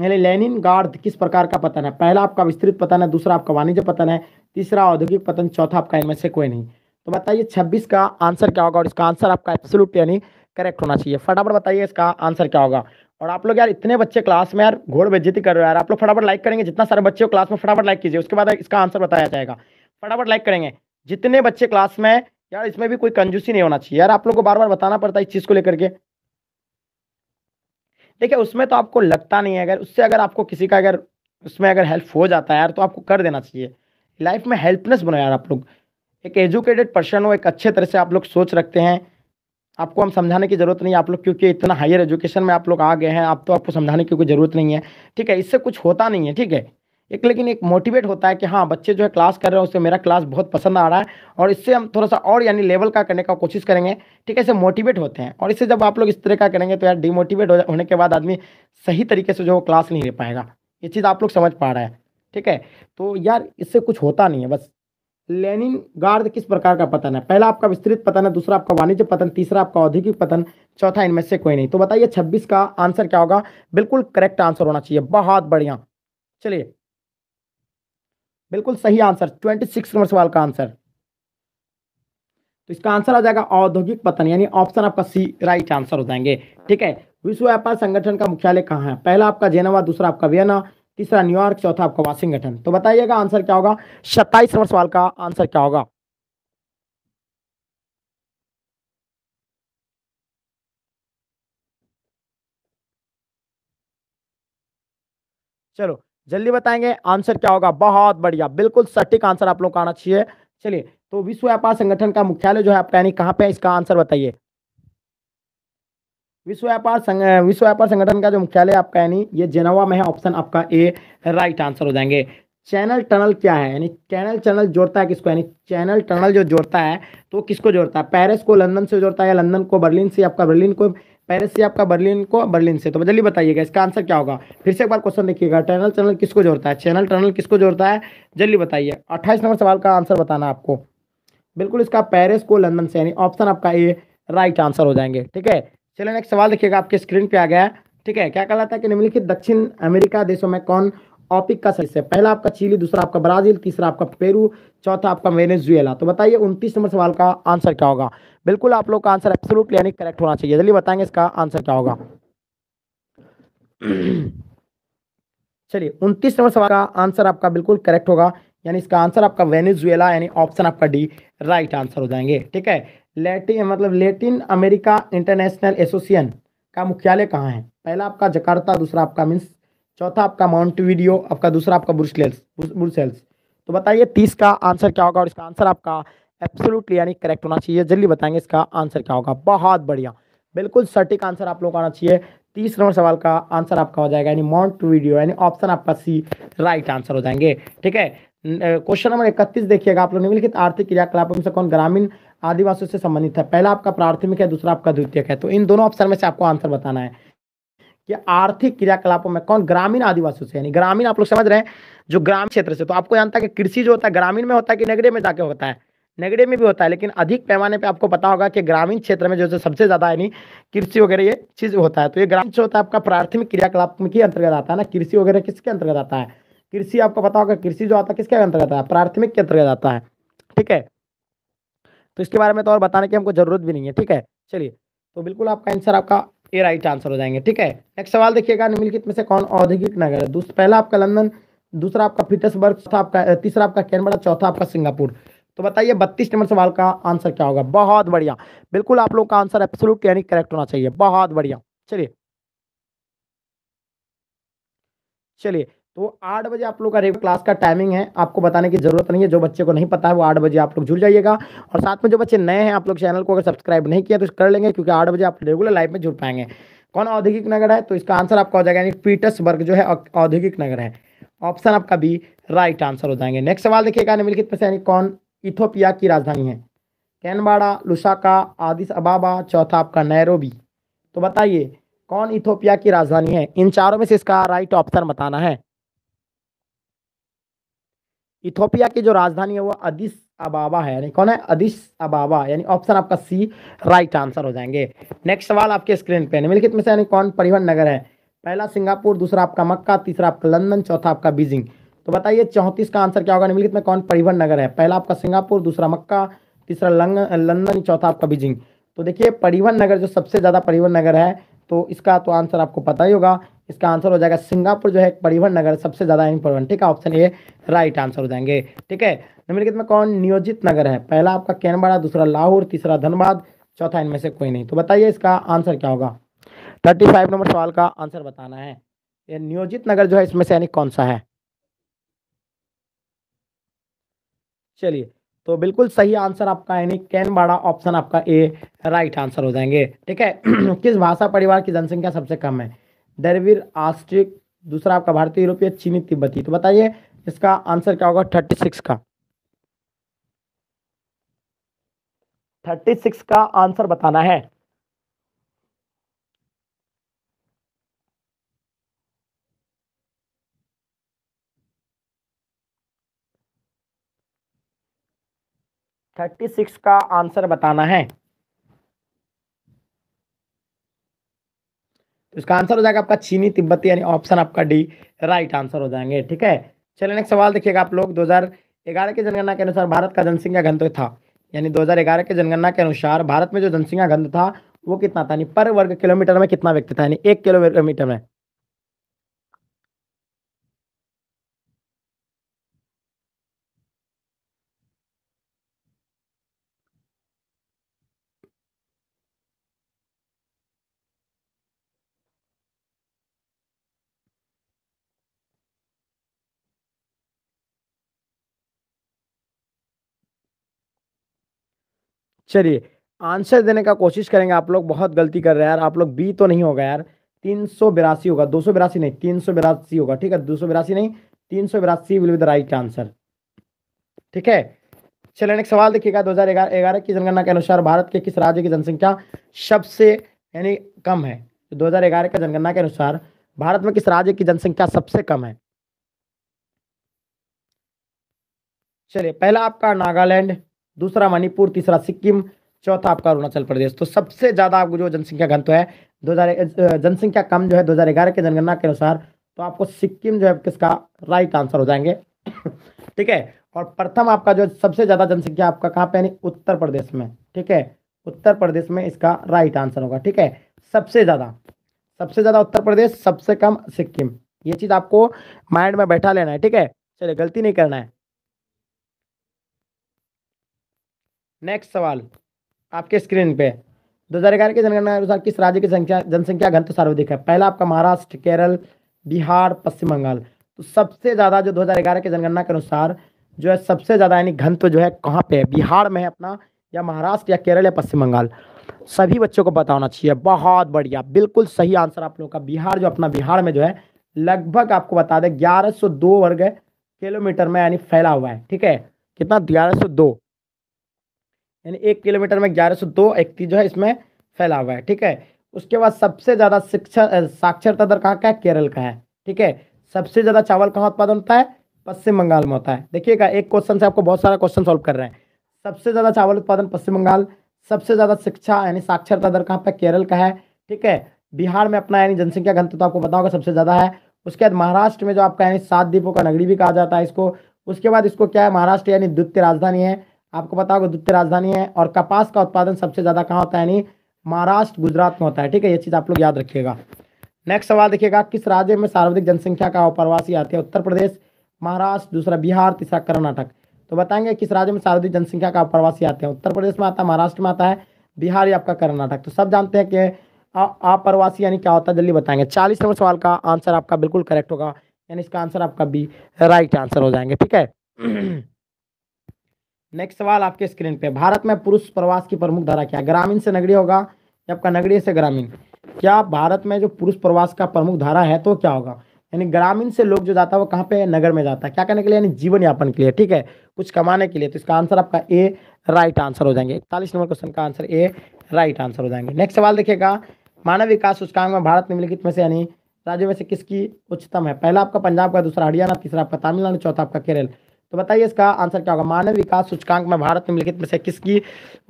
यानी लेनिन गार्ड किस प्रकार का पतन है पहला आपका विस्तृत पतन है दूसरा आपका वाणिज्य पतन है तीसरा औद्योगिक पतन चौथा आपका इनमें से कोई नहीं तो बताइए छब्बीस का आंसर क्या होगा और इसका आंसर आपका एप्सोलूट यानी करेक्ट होना चाहिए फटाफट बताइए इसका आंसर क्या होगा और आप लोग यार इतने बच्चे क्लास में यार घोड़ बेज्जती कर रहे हो यार आप लोग फटाफट लाइक करेंगे जितना सारे बच्चे हो क्लास में फटाफट लाइक कीजिए उसके बाद इसका आंसर बताया जाएगा फटाफट लाइक करेंगे जितने बच्चे क्लास में यार इसमें भी कोई कंजूसी नहीं होना चाहिए यार आप लोग को बार बार बताना पड़ता है इस चीज़ को लेकर के देखिए उसमें तो आपको लगता नहीं है अगर उससे अगर आपको किसी का अगर उसमें अगर हेल्प हो जाता है यार तो आपको कर देना चाहिए लाइफ में हेल्पनेस बनो यार आप लोग एक एजुकेटेड पर्सन हो एक अच्छे तरह से आप लोग सोच रखते हैं आपको हम समझाने की ज़रूरत नहीं है आप लोग क्योंकि इतना हायर एजुकेशन में आप लोग आ गए हैं आप तो आपको समझाने की कोई ज़रूरत नहीं है ठीक है इससे कुछ होता नहीं है ठीक है एक लेकिन एक मोटिवेट होता है कि हाँ बच्चे जो है क्लास कर रहे हैं उससे मेरा क्लास बहुत पसंद आ रहा है और इससे हम थोड़ा सा और यानी लेवल का करने का कोशिश करेंगे ठीक है इससे मोटिवेट होते हैं और इससे जब आप लोग इस तरह का करेंगे तो यार डिमोटिवेट होने के बाद आदमी सही तरीके से जो क्लास नहीं ले पाएगा ये चीज़ आप लोग समझ पा रहे हैं ठीक है तो यार इससे कुछ होता नहीं है बस लेनिन गार्ड किस प्रकार का पतन है पहला आपका विस्तृत पतन है दूसरा आपका वाणिज्य पतन तीसरा आपका औद्योगिक पतन चौथा इनमें से कोई नहीं तो बताइए 26 का आंसर क्या होगा बिल्कुल करेक्ट आंसर होना चाहिए बहुत बढ़िया चलिए बिल्कुल सही आंसर ट्वेंटी सिक्स नंबर सवाल का आंसर तो इसका आंसर आ जाएगा औद्योगिक पतन यानी ऑप्शन आपका सी राइट आंसर हो जाएंगे ठीक है विश्व व्यापार संगठन का मुख्यालय कहाँ है पहला आपका जेनावा दूसरा आपका वियना तीसरा न्यूयॉर्क चौथा आपका वाशिंगटन तो बताइएगा आंसर क्या होगा सत्ताईस नंबर सवाल का आंसर क्या होगा चलो जल्दी बताएंगे आंसर क्या होगा बहुत बढ़िया बिल्कुल सटीक आंसर आप लोग का आना चाहिए चलिए तो विश्व व्यापार संगठन का मुख्यालय जो है आपका यानी कहाँ पे है इसका आंसर बताइए विश्व व्यापार संघ विश्व व्यापार संगठन का जो मुख्यालय आपका यानी ये जेनावा में है ऑप्शन आपका ए राइट आंसर हो जाएंगे चैनल टनल क्या है यानी चैनल टनल जोड़ता है किसको यानी चैनल टनल जो जोड़ता है तो किसको जोड़ता है पेरिस को लंदन से जोड़ता है लंदन को बर्लिन से आपका बर्लिन को पेरिस से आपका बर्लिन को बर्लिन से तो जल्दी बताइएगा इसका आंसर क्या होगा फिर से एक बार क्वेश्चन देखिएगा चैनल टनल किसको जोड़ता है चैनल टनल किसको जोड़ता है जल्दी बताइए अट्ठाईस नंबर सवाल का आंसर बताना आपको बिल्कुल इसका पेरिस को लंदन से यानी ऑप्शन आपका ए राइट आंसर हो जाएंगे ठीक है चलिए नेक्स्ट सवाल देखिएगा आपके स्क्रीन पे आ गया है ठीक है क्या कहलाता है कि निम्नलिखित दक्षिण अमेरिका देशों में कौन ऑपिक का सदस्य है पहला आपका चिली दूसरा आपका ब्राजील तीसरा आपका पेरू चौथा आपका वेनेजुएला तो बताइए उनतीस नंबर सवाल का आंसर क्या होगा बिल्कुल आप लोग का आंसर एब्सोलूटली यानी करेक्ट होना चाहिए जल्दी बताएंगे इसका आंसर क्या होगा चलिए उनतीस नंबर सवाल का आंसर आपका बिल्कुल करेक्ट होगा यानी इसका आंसर आपका वेनेजुएला यानी ऑप्शन आपका डी राइट आंसर हो जाएंगे ठीक है लैटिन मतलब लेटिन अमेरिका इंटरनेशनल एसोसिएशन का मुख्यालय कहाँ है पहला आपका जकार्ता दूसरा आपका मीन्स चौथा आपका माउंट वीडियो आपका दूसरा आपका ब्रुसलेल्स ब्रुसेल्स तो बताइए तीस का आंसर क्या होगा और इसका आंसर आपका एब्सोल्युटली यानी करेक्ट होना चाहिए जल्दी बताएंगे इसका आंसर क्या होगा बहुत बढ़िया बिल्कुल सटीक आंसर आप लोगों का आना चाहिए तीस नंबर सवाल का आंसर आपका हो जाएगा यानी माउंट वीडियो यानी ऑप्शन आपका सी राइट आंसर हो जाएंगे ठीक है क्वेश्चन नंबर इकतीस देखिएगा आप लोग निम्नलिखित आर्थिक क्रियाकलापों में से कौन ग्रामीण आदिवासियों से संबंधित है पहला आपका प्राथमिक है दूसरा आपका द्वितीयक है तो इन दोनों ऑप्शन में से आपको आंसर बताना है कि आर्थिक क्रियाकलापों में कौन ग्रामीण आदिवासियों से यानी ग्रामीण आप लोग समझ रहे हैं जो ग्रामीण क्षेत्र से तो आपको जानता है कि कृषि जो होता है ग्रामीण में होता है कि नगरे में जाके होता है नगरे में भी होता है लेकिन अधिक पैमाने पे आपको पता होगा कि ग्रामीण क्षेत्र में जो सबसे ज्यादा यानी कृषि वगैरह ये चीज होता है तो ये ग्रामीण जो होता है आपका प्राथमिक क्रियाकलाप के अंतर्गत आता है ना कृषि वगैरह किसके अंतर्गत आता है कृषि आपको पता होगा कृषि जो आता है किसके अंतर्गत आता है प्राथमिक के अंतर्गत आता है ठीक है तो इसके बारे में तो और बताने की हमको जरूरत भी नहीं है ठीक है चलिए तो बिल्कुल आपका आंसर आपका ए राइट आंसर हो जाएंगे ठीक है नेक्स्ट सवाल देखिएगा निम्नलिखित में से कौन औद्योगिक नगर है पहला आपका लंदन दूसरा आपका पीटर्सबर्ग चौथा आपका तीसरा आपका कैनबरा चौथा आपका सिंगापुर तो बताइए बत्तीस नंबर सवाल का आंसर क्या होगा बहुत बढ़िया बिल्कुल आप लोग का आंसर एप्सोलूट यानी करेक्ट होना चाहिए बहुत बढ़िया चलिए चलिए तो आठ बजे आप लोग का रेगुलर क्लास का टाइमिंग है आपको बताने की जरूरत नहीं है जो बच्चे को नहीं पता है वो आठ बजे आप लोग जुड़ जाइएगा और साथ में जो बच्चे नए हैं आप लोग चैनल को अगर सब्सक्राइब नहीं किया तो कर लेंगे क्योंकि आठ बजे आप रेगुलर लाइफ में जुड़ पाएंगे कौन औद्योगिक नगर है तो इसका आंसर आपका हो जाएगा यानी पीटर्सबर्ग जो है औद्योगिक नगर है ऑप्शन आपका बी राइट आंसर हो जाएंगे नेक्स्ट सवाल देखिएगा निम्नलिखित में से यानी कौन इथोपिया की राजधानी है कैनबाड़ा लुसाका आदिस अबाबा चौथा आपका नैरोबी तो बताइए कौन इथोपिया की राजधानी है इन चारों में से इसका राइट ऑप्शन बताना है इथोपिया की जो राजधानी है वो अदिस अबाबा है यानी कौन है अदिस अबाबा यानी ऑप्शन आपका सी राइट आंसर हो जाएंगे नेक्स्ट सवाल आपके स्क्रीन पे निम्नलिखित में से यानी कौन परिवहन नगर है पहला सिंगापुर दूसरा आपका मक्का तीसरा आपका लंदन चौथा आपका बीजिंग तो बताइए चौंतीस का आंसर क्या होगा निम्नलिखित में कौन परिवहन नगर है पहला आपका सिंगापुर दूसरा मक्का तीसरा लंदन चौथा आपका बीजिंग तो देखिए परिवहन नगर जो सबसे ज़्यादा परिवहन नगर है तो इसका तो आंसर आपको पता ही होगा इसका आंसर हो जाएगा सिंगापुर जो है परिवहन नगर सबसे ज्यादा इंपॉर्टेंट ठीक है ऑप्शन ए राइट आंसर हो जाएंगे ठीक है निम्नलिखित में कौन नियोजित नगर है पहला आपका कैनबाड़ा दूसरा लाहौर तीसरा धनबाद चौथा इनमें से कोई नहीं तो बताइए इसका आंसर क्या होगा थर्टी फाइव नंबर सवाल का आंसर बताना है ये नियोजित नगर जो है इसमें से यानी कौन सा है चलिए तो बिल्कुल सही आंसर आपका यानी कैनबाड़ा ऑप्शन आपका ए राइट आंसर हो जाएंगे ठीक है किस भाषा परिवार की जनसंख्या सबसे कम है दरवीर आस्ट्रिक दूसरा आपका भारतीय यूरोपीय चीनी तिब्बती तो बताइए इसका आंसर क्या होगा थर्टी सिक्स का थर्टी सिक्स का आंसर बताना है थर्टी सिक्स का आंसर बताना है तो इसका आंसर हो जाएगा आपका चीनी तिब्बती यानी ऑप्शन आपका डी राइट आंसर हो जाएंगे ठीक है चलिए नेक्स्ट सवाल देखिएगा आप लोग 2011 के जनगणना के अनुसार भारत का जनसंख्या घनत्व था यानी 2011 के जनगणना के अनुसार भारत में जो जनसंख्या घनत्व था वो कितना था यानी पर वर्ग किलोमीटर में कितना व्यक्ति था यानी एक किलोमीटर में चलिए आंसर देने का कोशिश करेंगे आप लोग बहुत गलती कर रहे हैं यार आप लोग बी तो नहीं होगा यार तीन सौ बिरासी होगा दो सौ बिरासी नहीं तीन सौ बिरासी होगा ठीक है दो सौ बिरासी नहीं तीन सौ बिरासी will be the right answer ठीक है चलिए नेक्स्ट सवाल देखिएगा दो हजार ग्यारह की जनगणना के अनुसार भारत के किस राज्य की जनसंख्या सबसे यानी कम है तो दो हजार ग्यारह के जनगणना के अनुसार भारत में किस राज्य की जनसंख्या सबसे कम है चलिए पहला आपका नागालैंड दूसरा मणिपुर तीसरा सिक्किम चौथा आपका अरुणाचल प्रदेश तो सबसे ज़्यादा आपको जो जनसंख्या घनत्व है दो जनसंख्या कम जो है दो के जनगणना के अनुसार तो आपको सिक्किम जो है किसका राइट आंसर हो जाएंगे ठीक है और प्रथम आपका जो सबसे ज़्यादा जनसंख्या आपका कहाँ पे यानी उत्तर प्रदेश में ठीक है उत्तर प्रदेश में इसका राइट आंसर होगा ठीक है सबसे ज़्यादा सबसे ज़्यादा उत्तर प्रदेश सबसे कम सिक्किम ये चीज़ आपको माइंड में बैठा लेना है ठीक है चलिए गलती नहीं करना है नेक्स्ट सवाल आपके स्क्रीन पे दो हजार ग्यारह के जनगणना अनुसार किस राज्य की संख्या जनसंख्या घनत्व सर्वाधिक है पहला आपका महाराष्ट्र केरल बिहार पश्चिम बंगाल तो सबसे ज़्यादा जो दो हज़ार ग्यारह के जनगणना के अनुसार जो है सबसे ज़्यादा यानी घनत्व जो है कहाँ पे है बिहार में है अपना या महाराष्ट्र या केरल या पश्चिम बंगाल सभी बच्चों को पता होना चाहिए बहुत बढ़िया बिल्कुल सही आंसर आप लोगों का बिहार जो अपना बिहार में जो है लगभग आपको बता दें ग्यारह वर्ग किलोमीटर में यानी फैला हुआ है ठीक है कितना ग्यारह यानी एक किलोमीटर में ग्यारह सौ दो व्यक्ति जो है इसमें फैला हुआ है ठीक है उसके बाद सबसे ज़्यादा शिक्षा साक्षरता दर कहाँ का है केरल का है ठीक है सबसे ज़्यादा चावल कहाँ उत्पादन होता है पश्चिम बंगाल में होता है देखिएगा एक क्वेश्चन से आपको बहुत सारा क्वेश्चन सॉल्व कर रहे हैं सबसे ज़्यादा चावल उत्पादन पश्चिम बंगाल सबसे ज़्यादा शिक्षा यानी साक्षरता दर कहाँ पर केरल का है ठीक है बिहार में अपना यानी जनसंख्या घनत्व तो आपको बताओगे सबसे ज़्यादा है उसके बाद महाराष्ट्र में जो आपका यानी सात द्वीपों का नगरी भी कहा जाता है इसको उसके बाद इसको क्या है महाराष्ट्र यानी द्वितीय राजधानी है आपको पता होगा द्वितीय राजधानी है और कपास का उत्पादन सबसे ज़्यादा कहाँ होता है यानी महाराष्ट्र गुजरात में होता है ठीक है ये चीज़ आप लोग याद रखिएगा नेक्स्ट सवाल देखिएगा किस राज्य में सर्वाधिक जनसंख्या का प्रवासी आते हैं उत्तर प्रदेश महाराष्ट्र दूसरा बिहार तीसरा कर्नाटक तो बताएंगे किस राज्य में सर्वाधिक जनसंख्या का प्रवासी आते हैं उत्तर प्रदेश में आता है महाराष्ट्र में आता है बिहार या आपका कर्नाटक तो सब जानते हैं कि अप्रवासी यानी क्या होता है जल्दी बताएंगे चालीस नंबर सवाल का आंसर आपका बिल्कुल करेक्ट होगा यानी इसका आंसर आपका बी राइट आंसर हो जाएंगे ठीक है हम्म। नेक्स्ट सवाल आपके स्क्रीन पे भारत में पुरुष प्रवास की प्रमुख धारा क्या ग्रामीण से नगरीय होगा या आपका नगरीय से ग्रामीण क्या भारत में जो पुरुष प्रवास का प्रमुख धारा है तो क्या होगा यानी ग्रामीण से लोग जो जाता है वो कहाँ पे नगर में जाता है क्या करने के लिए यानी जीवन यापन के लिए ठीक है कुछ कमाने के लिए तो इसका आंसर आपका ए राइट आंसर हो जाएंगे इकतालीस नंबर क्वेश्चन का आंसर ए राइट आंसर हो जाएंगे नेक्स्ट सवाल देखिएगा मानव विकास सूचकांक में भारत निम्नलिखित में से यानी राज्यों में से किसकी उच्चतम है पहला आपका पंजाब का दूसरा हरियाणा तीसरा आपका तमिलनाडु चौथा आपका केरल तो बताइए इसका आंसर क्या होगा मानव विकास सूचकांक में भारत निम्नलिखित में से किसकी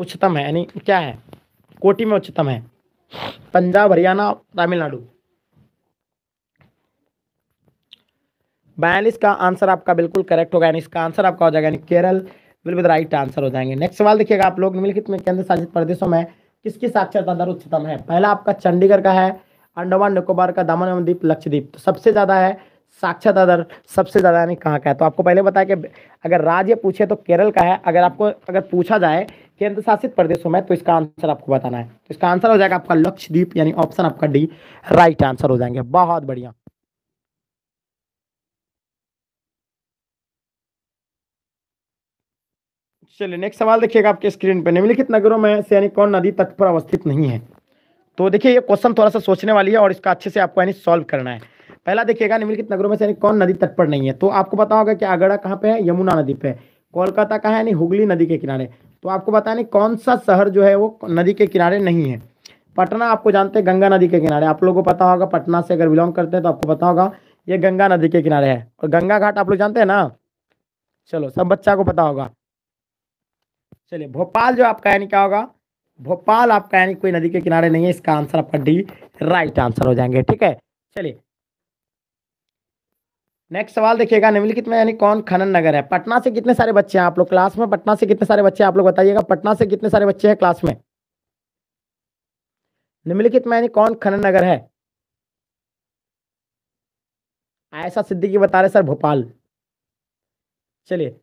उच्चतम है यानी क्या है कोटी में उच्चतम है पंजाब हरियाणा तमिलनाडु बयालीस का आंसर आपका बिल्कुल करेक्ट होगा यानी इसका आंसर आपका हो जाएगा यानी केरल बिल राइट आंसर हो जाएंगे नेक्स्ट सवाल देखिएगा आप लोग निम्नलिखित में केंद्र शासित प्रदेशों में किसकी साक्षरता दर उच्चतम है पहला आपका चंडीगढ़ का है अंडमान निकोबार का दामन एवं द्वीप लक्षद्वीप तो सबसे ज्यादा है साक्षात अदर सबसे ज़्यादा यानी कहाँ का है तो आपको पहले बताया कि अगर राज्य पूछे तो केरल का है अगर आपको अगर पूछा जाए केंद्र शासित प्रदेशों में तो इसका आंसर आपको बताना है तो इसका आंसर हो जाएगा आपका लक्षद्वीप यानी ऑप्शन आपका डी राइट आंसर हो जाएंगे बहुत बढ़िया चलिए नेक्स्ट सवाल देखिएगा आपके स्क्रीन पर निम्नलिखित नगरों में से यानी कौन नदी तट पर अवस्थित नहीं है तो देखिए ये क्वेश्चन थोड़ा सा सोचने वाली है और इसका अच्छे से आपको यानी सॉल्व करना है पहला देखिएगा निम्नलिखित नगरों में से कौन नदी तट पर नहीं है तो आपको पता होगा कि आगरा कहाँ पे है यमुना नदी पे कोलकाता कहाँ है यानी हुगली नदी के किनारे तो आपको पता नहीं कौन सा शहर जो है वो नदी के किनारे नहीं है पटना आपको जानते हैं गंगा नदी के किनारे आप लोगों को पता होगा पटना से अगर बिलोंग करते हैं तो आपको पता होगा ये गंगा नदी के किनारे है और गंगा घाट आप लोग जानते हैं ना चलो सब बच्चा को पता होगा चलिए भोपाल जो आपका यानी क्या होगा भोपाल आपका यानी कोई नदी के किनारे नहीं है इसका आंसर आपका डी राइट आंसर हो जाएंगे ठीक है चलिए नेक्स्ट सवाल देखिएगा निम्नलिखित में यानी कौन खनन नगर है पटना से कितने सारे बच्चे हैं आप लोग क्लास में पटना से कितने सारे बच्चे आप लोग बताइएगा पटना से कितने सारे बच्चे हैं क्लास में निम्नलिखित में यानी कौन खनन नगर है ऐसा सिद्दीकी बता रहे सर भोपाल चलिए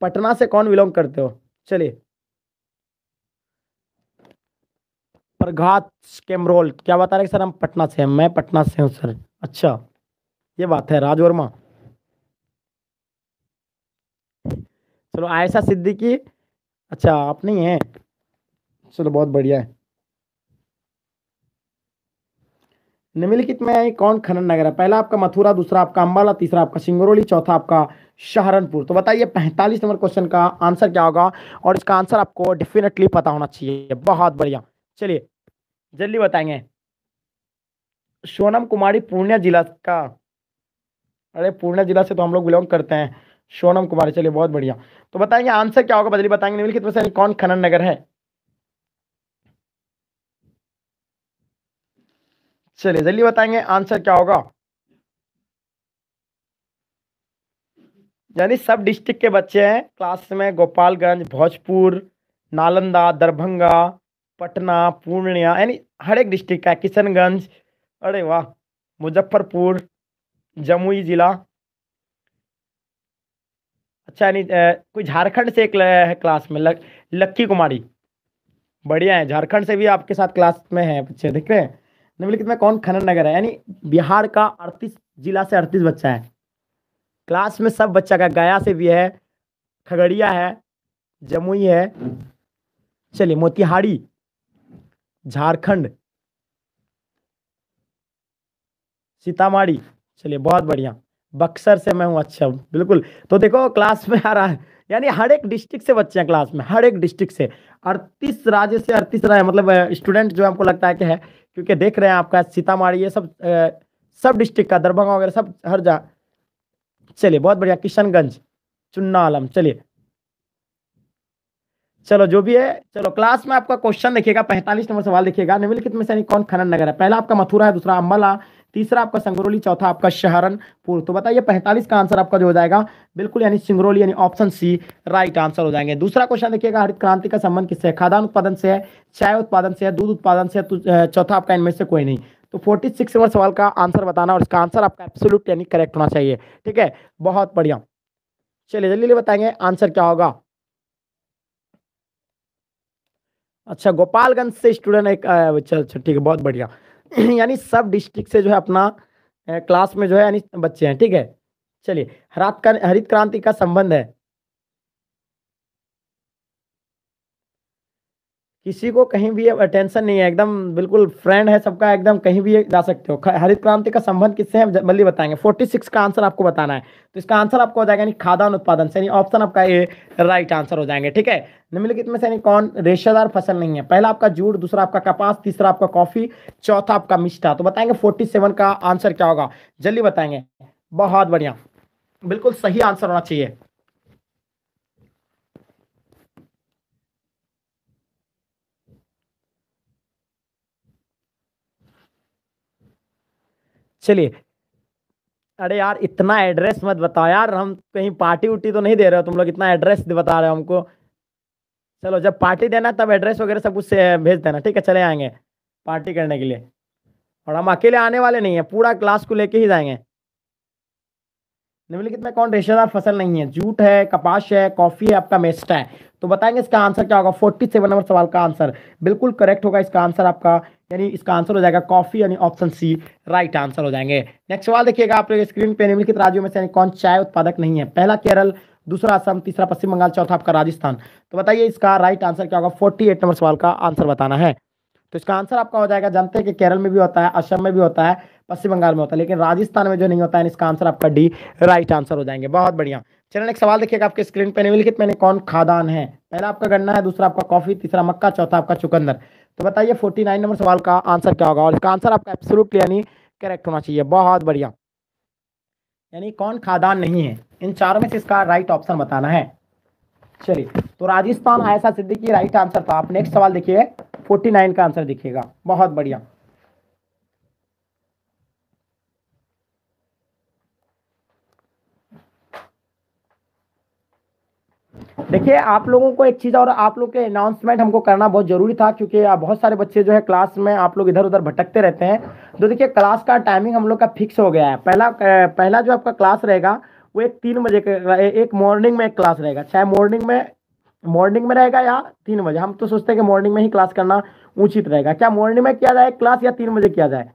पटना से कौन बिलोंग करते हो चलिए प्रघात कैमरोल क्या बता रहे सर हम पटना से हैं मैं पटना से हूँ सर अच्छा ये बात है राज वर्मा चलो आयशा सिद्दीकी अच्छा आप नहीं है चलो बहुत बढ़िया है निम्नलिखित में कौन खनन नगर है पहला आपका मथुरा दूसरा आपका अंबाला तीसरा आपका सिंगरौली चौथा आपका सहारनपुर तो बताइए पैंतालीस नंबर क्वेश्चन का आंसर क्या होगा और इसका आंसर आपको डेफिनेटली पता होना चाहिए बहुत बढ़िया चलिए जल्दी बताएंगे सोनम कुमारी पूर्णिया जिला का अरे पूर्णिया जिला से तो हम लोग बिलोंग करते हैं सोनम कुमारी चलिए बहुत बढ़िया तो बताएंगे आंसर क्या होगा बदली बताएंगे निम्नलिखित में से कौन खनन नगर है चलिए जल्दी बताएंगे आंसर क्या होगा यानी सब डिस्ट्रिक्ट के बच्चे हैं क्लास में गोपालगंज भोजपुर नालंदा दरभंगा पटना पूर्णिया यानी हर एक डिस्ट्रिक्ट का किशनगंज अरे वाह मुजफ्फरपुर जमुई जिला अच्छा यानी कोई झारखंड से एक है क्लास में लक, लक्की कुमारी बढ़िया है झारखंड से भी आपके साथ क्लास में है बच्चे देख रहे हैं निम्नलिखित में कौन खनन नगर है यानी बिहार का अड़तीस जिला से अड़तीस बच्चा है क्लास में सब बच्चा का गया से भी है खगड़िया है जमुई है चलिए मोतिहारी झारखंड सीतामढ़ी चलिए बहुत बढ़िया बक्सर से मैं हूँ अच्छा बिल्कुल तो देखो क्लास में आ रहा है यानी हर एक डिस्ट्रिक्ट से बच्चे हैं क्लास में हर एक डिस्ट्रिक्ट से अड़तीस राज्य से अड़तीस राज्य मतलब स्टूडेंट जो आपको लगता है कि है क्योंकि देख रहे हैं आपका सीतामढ़ी ये सब सब डिस्ट्रिक्ट का दरभंगा वगैरह सब हर जगह चलिए बहुत बढ़िया किशनगंज चुन्ना आलम चलिए चलो जो भी है चलो क्लास में आपका क्वेश्चन देखिएगा पैंतालीस नंबर सवाल देखिएगा निम्नलिखित में से कौन खनन नगर है पहला आपका मथुरा है दूसरा अम्बाला तीसरा आपका संगरोली चौथा आपका शहरनपुर तो बताइए पैंतालीस का आंसर आपका जो हो जाएगा बिल्कुल यानी सिंगरौली यानी ऑप्शन सी राइट आंसर हो जाएंगे दूसरा क्वेश्चन देखिएगा हरित क्रांति का संबंध किससे खादान उत्पादन से है चाय उत्पादन से है दूध उत्पादन से है चौथा आपका इनमें से कोई नहीं तो फोर्टी सिक्स नंबर सवाल का आंसर बताना और इसका आंसर आपका एब्सोल्यूट यानी करेक्ट होना चाहिए ठीक है बहुत बढ़िया चलिए जल्दी बताएंगे आंसर क्या होगा अच्छा गोपालगंज से स्टूडेंट एक अच्छा अच्छा ठीक है बहुत बढ़िया यानी सब डिस्ट्रिक्ट से जो है अपना क्लास में जो है यानी बच्चे हैं ठीक है चलिए हरात का हरित क्रांति का संबंध है किसी को कहीं भी टेंशन नहीं है एकदम बिल्कुल फ्रेंड है सबका एकदम कहीं भी जा सकते हो हरित क्रांति का संबंध किससे है जल्दी बताएंगे 46 का आंसर आपको बताना है तो इसका आंसर आपको हो जाएगा यानी खादान उत्पादन से ऑप्शन आपका ये राइट आंसर हो जाएंगे ठीक है निम्नलिखित में से यानी कौन रेशेदार फसल नहीं है पहला आपका जूट दूसरा आपका कपास तीसरा आपका कॉफी चौथा आपका मिष्टा तो बताएंगे फोर्टी का आंसर क्या होगा जल्दी बताएंगे बहुत बढ़िया बिल्कुल सही आंसर होना चाहिए चलिए अरे यार इतना एड्रेस मत बताओ यार हम कहीं पार्टी उटी तो नहीं दे रहे हो तुम लोग इतना एड्रेस बता रहे हो हमको चलो जब पार्टी देना तब एड्रेस वगैरह सब कुछ भेज देना ठीक है चले आएंगे पार्टी करने के लिए और हम अकेले आने वाले नहीं है पूरा क्लास को लेके ही जाएंगे निम्नलिखित में कौन रेशेदार फसल नहीं है जूट है कपास है कॉफी है आपका मेस्टा है तो बताएंगे इसका आंसर क्या होगा फोर्टी सेवन नंबर सवाल का आंसर बिल्कुल करेक्ट होगा इसका आंसर आपका यानी इसका आंसर हो जाएगा कॉफी यानी ऑप्शन सी राइट आंसर हो जाएंगे नेक्स्ट सवाल देखिएगा आप लोग स्क्रीन पे निम्नलिखित राज्यों में से कौन चाय उत्पादक नहीं है पहला केरल दूसरा असम तीसरा पश्चिम बंगाल चौथा आपका राजस्थान तो बताइए इसका राइट आंसर क्या होगा फोर्टी एट नंबर सवाल का आंसर बताना है तो इसका आंसर आपका हो जाएगा जानते हैं कि केरल में भी होता है असम में भी होता है पश्चिम बंगाल में होता है लेकिन राजस्थान में जो नहीं होता है इसका आंसर आपका डी राइट आंसर हो जाएंगे बहुत बढ़िया चैनल एक सवाल देखिएगा आपके स्क्रीन पर निम्नलिखित मैंने कौन खादान है पहला आपका गन्ना है दूसरा आपका कॉफी तीसरा मक्का चौथा आपका चुकंदर तो बताइए 49 नंबर सवाल का आंसर क्या होगा और इसका आंसर आपका एब्सोल्युटली यानी करेक्ट होना चाहिए बहुत बढ़िया यानी कौन खादान नहीं है इन चारों में से इसका राइट ऑप्शन बताना है चलिए तो राजस्थान आयसा सिद्धिकी राइट आंसर था आप नेक्स्ट सवाल देखिए 49 का आंसर देखिएगा बहुत बढ़िया देखिए आप लोगों को एक चीज़ और आप लोग के अनाउंसमेंट हमको करना बहुत ज़रूरी था क्योंकि बहुत सारे बच्चे जो है क्लास में आप लोग इधर उधर भटकते रहते हैं तो देखिए क्लास का टाइमिंग हम लोग का फिक्स हो गया है पहला पहला जो आपका क्लास रहेगा वो एक तीन बजे एक मॉर्निंग में एक क्लास रहेगा चाहे मॉर्निंग में मॉर्निंग में रहेगा या तीन बजे हम तो सोचते हैं कि मॉर्निंग में ही क्लास करना उचित रहेगा क्या मॉर्निंग में किया जाए क्लास या तीन बजे किया जाए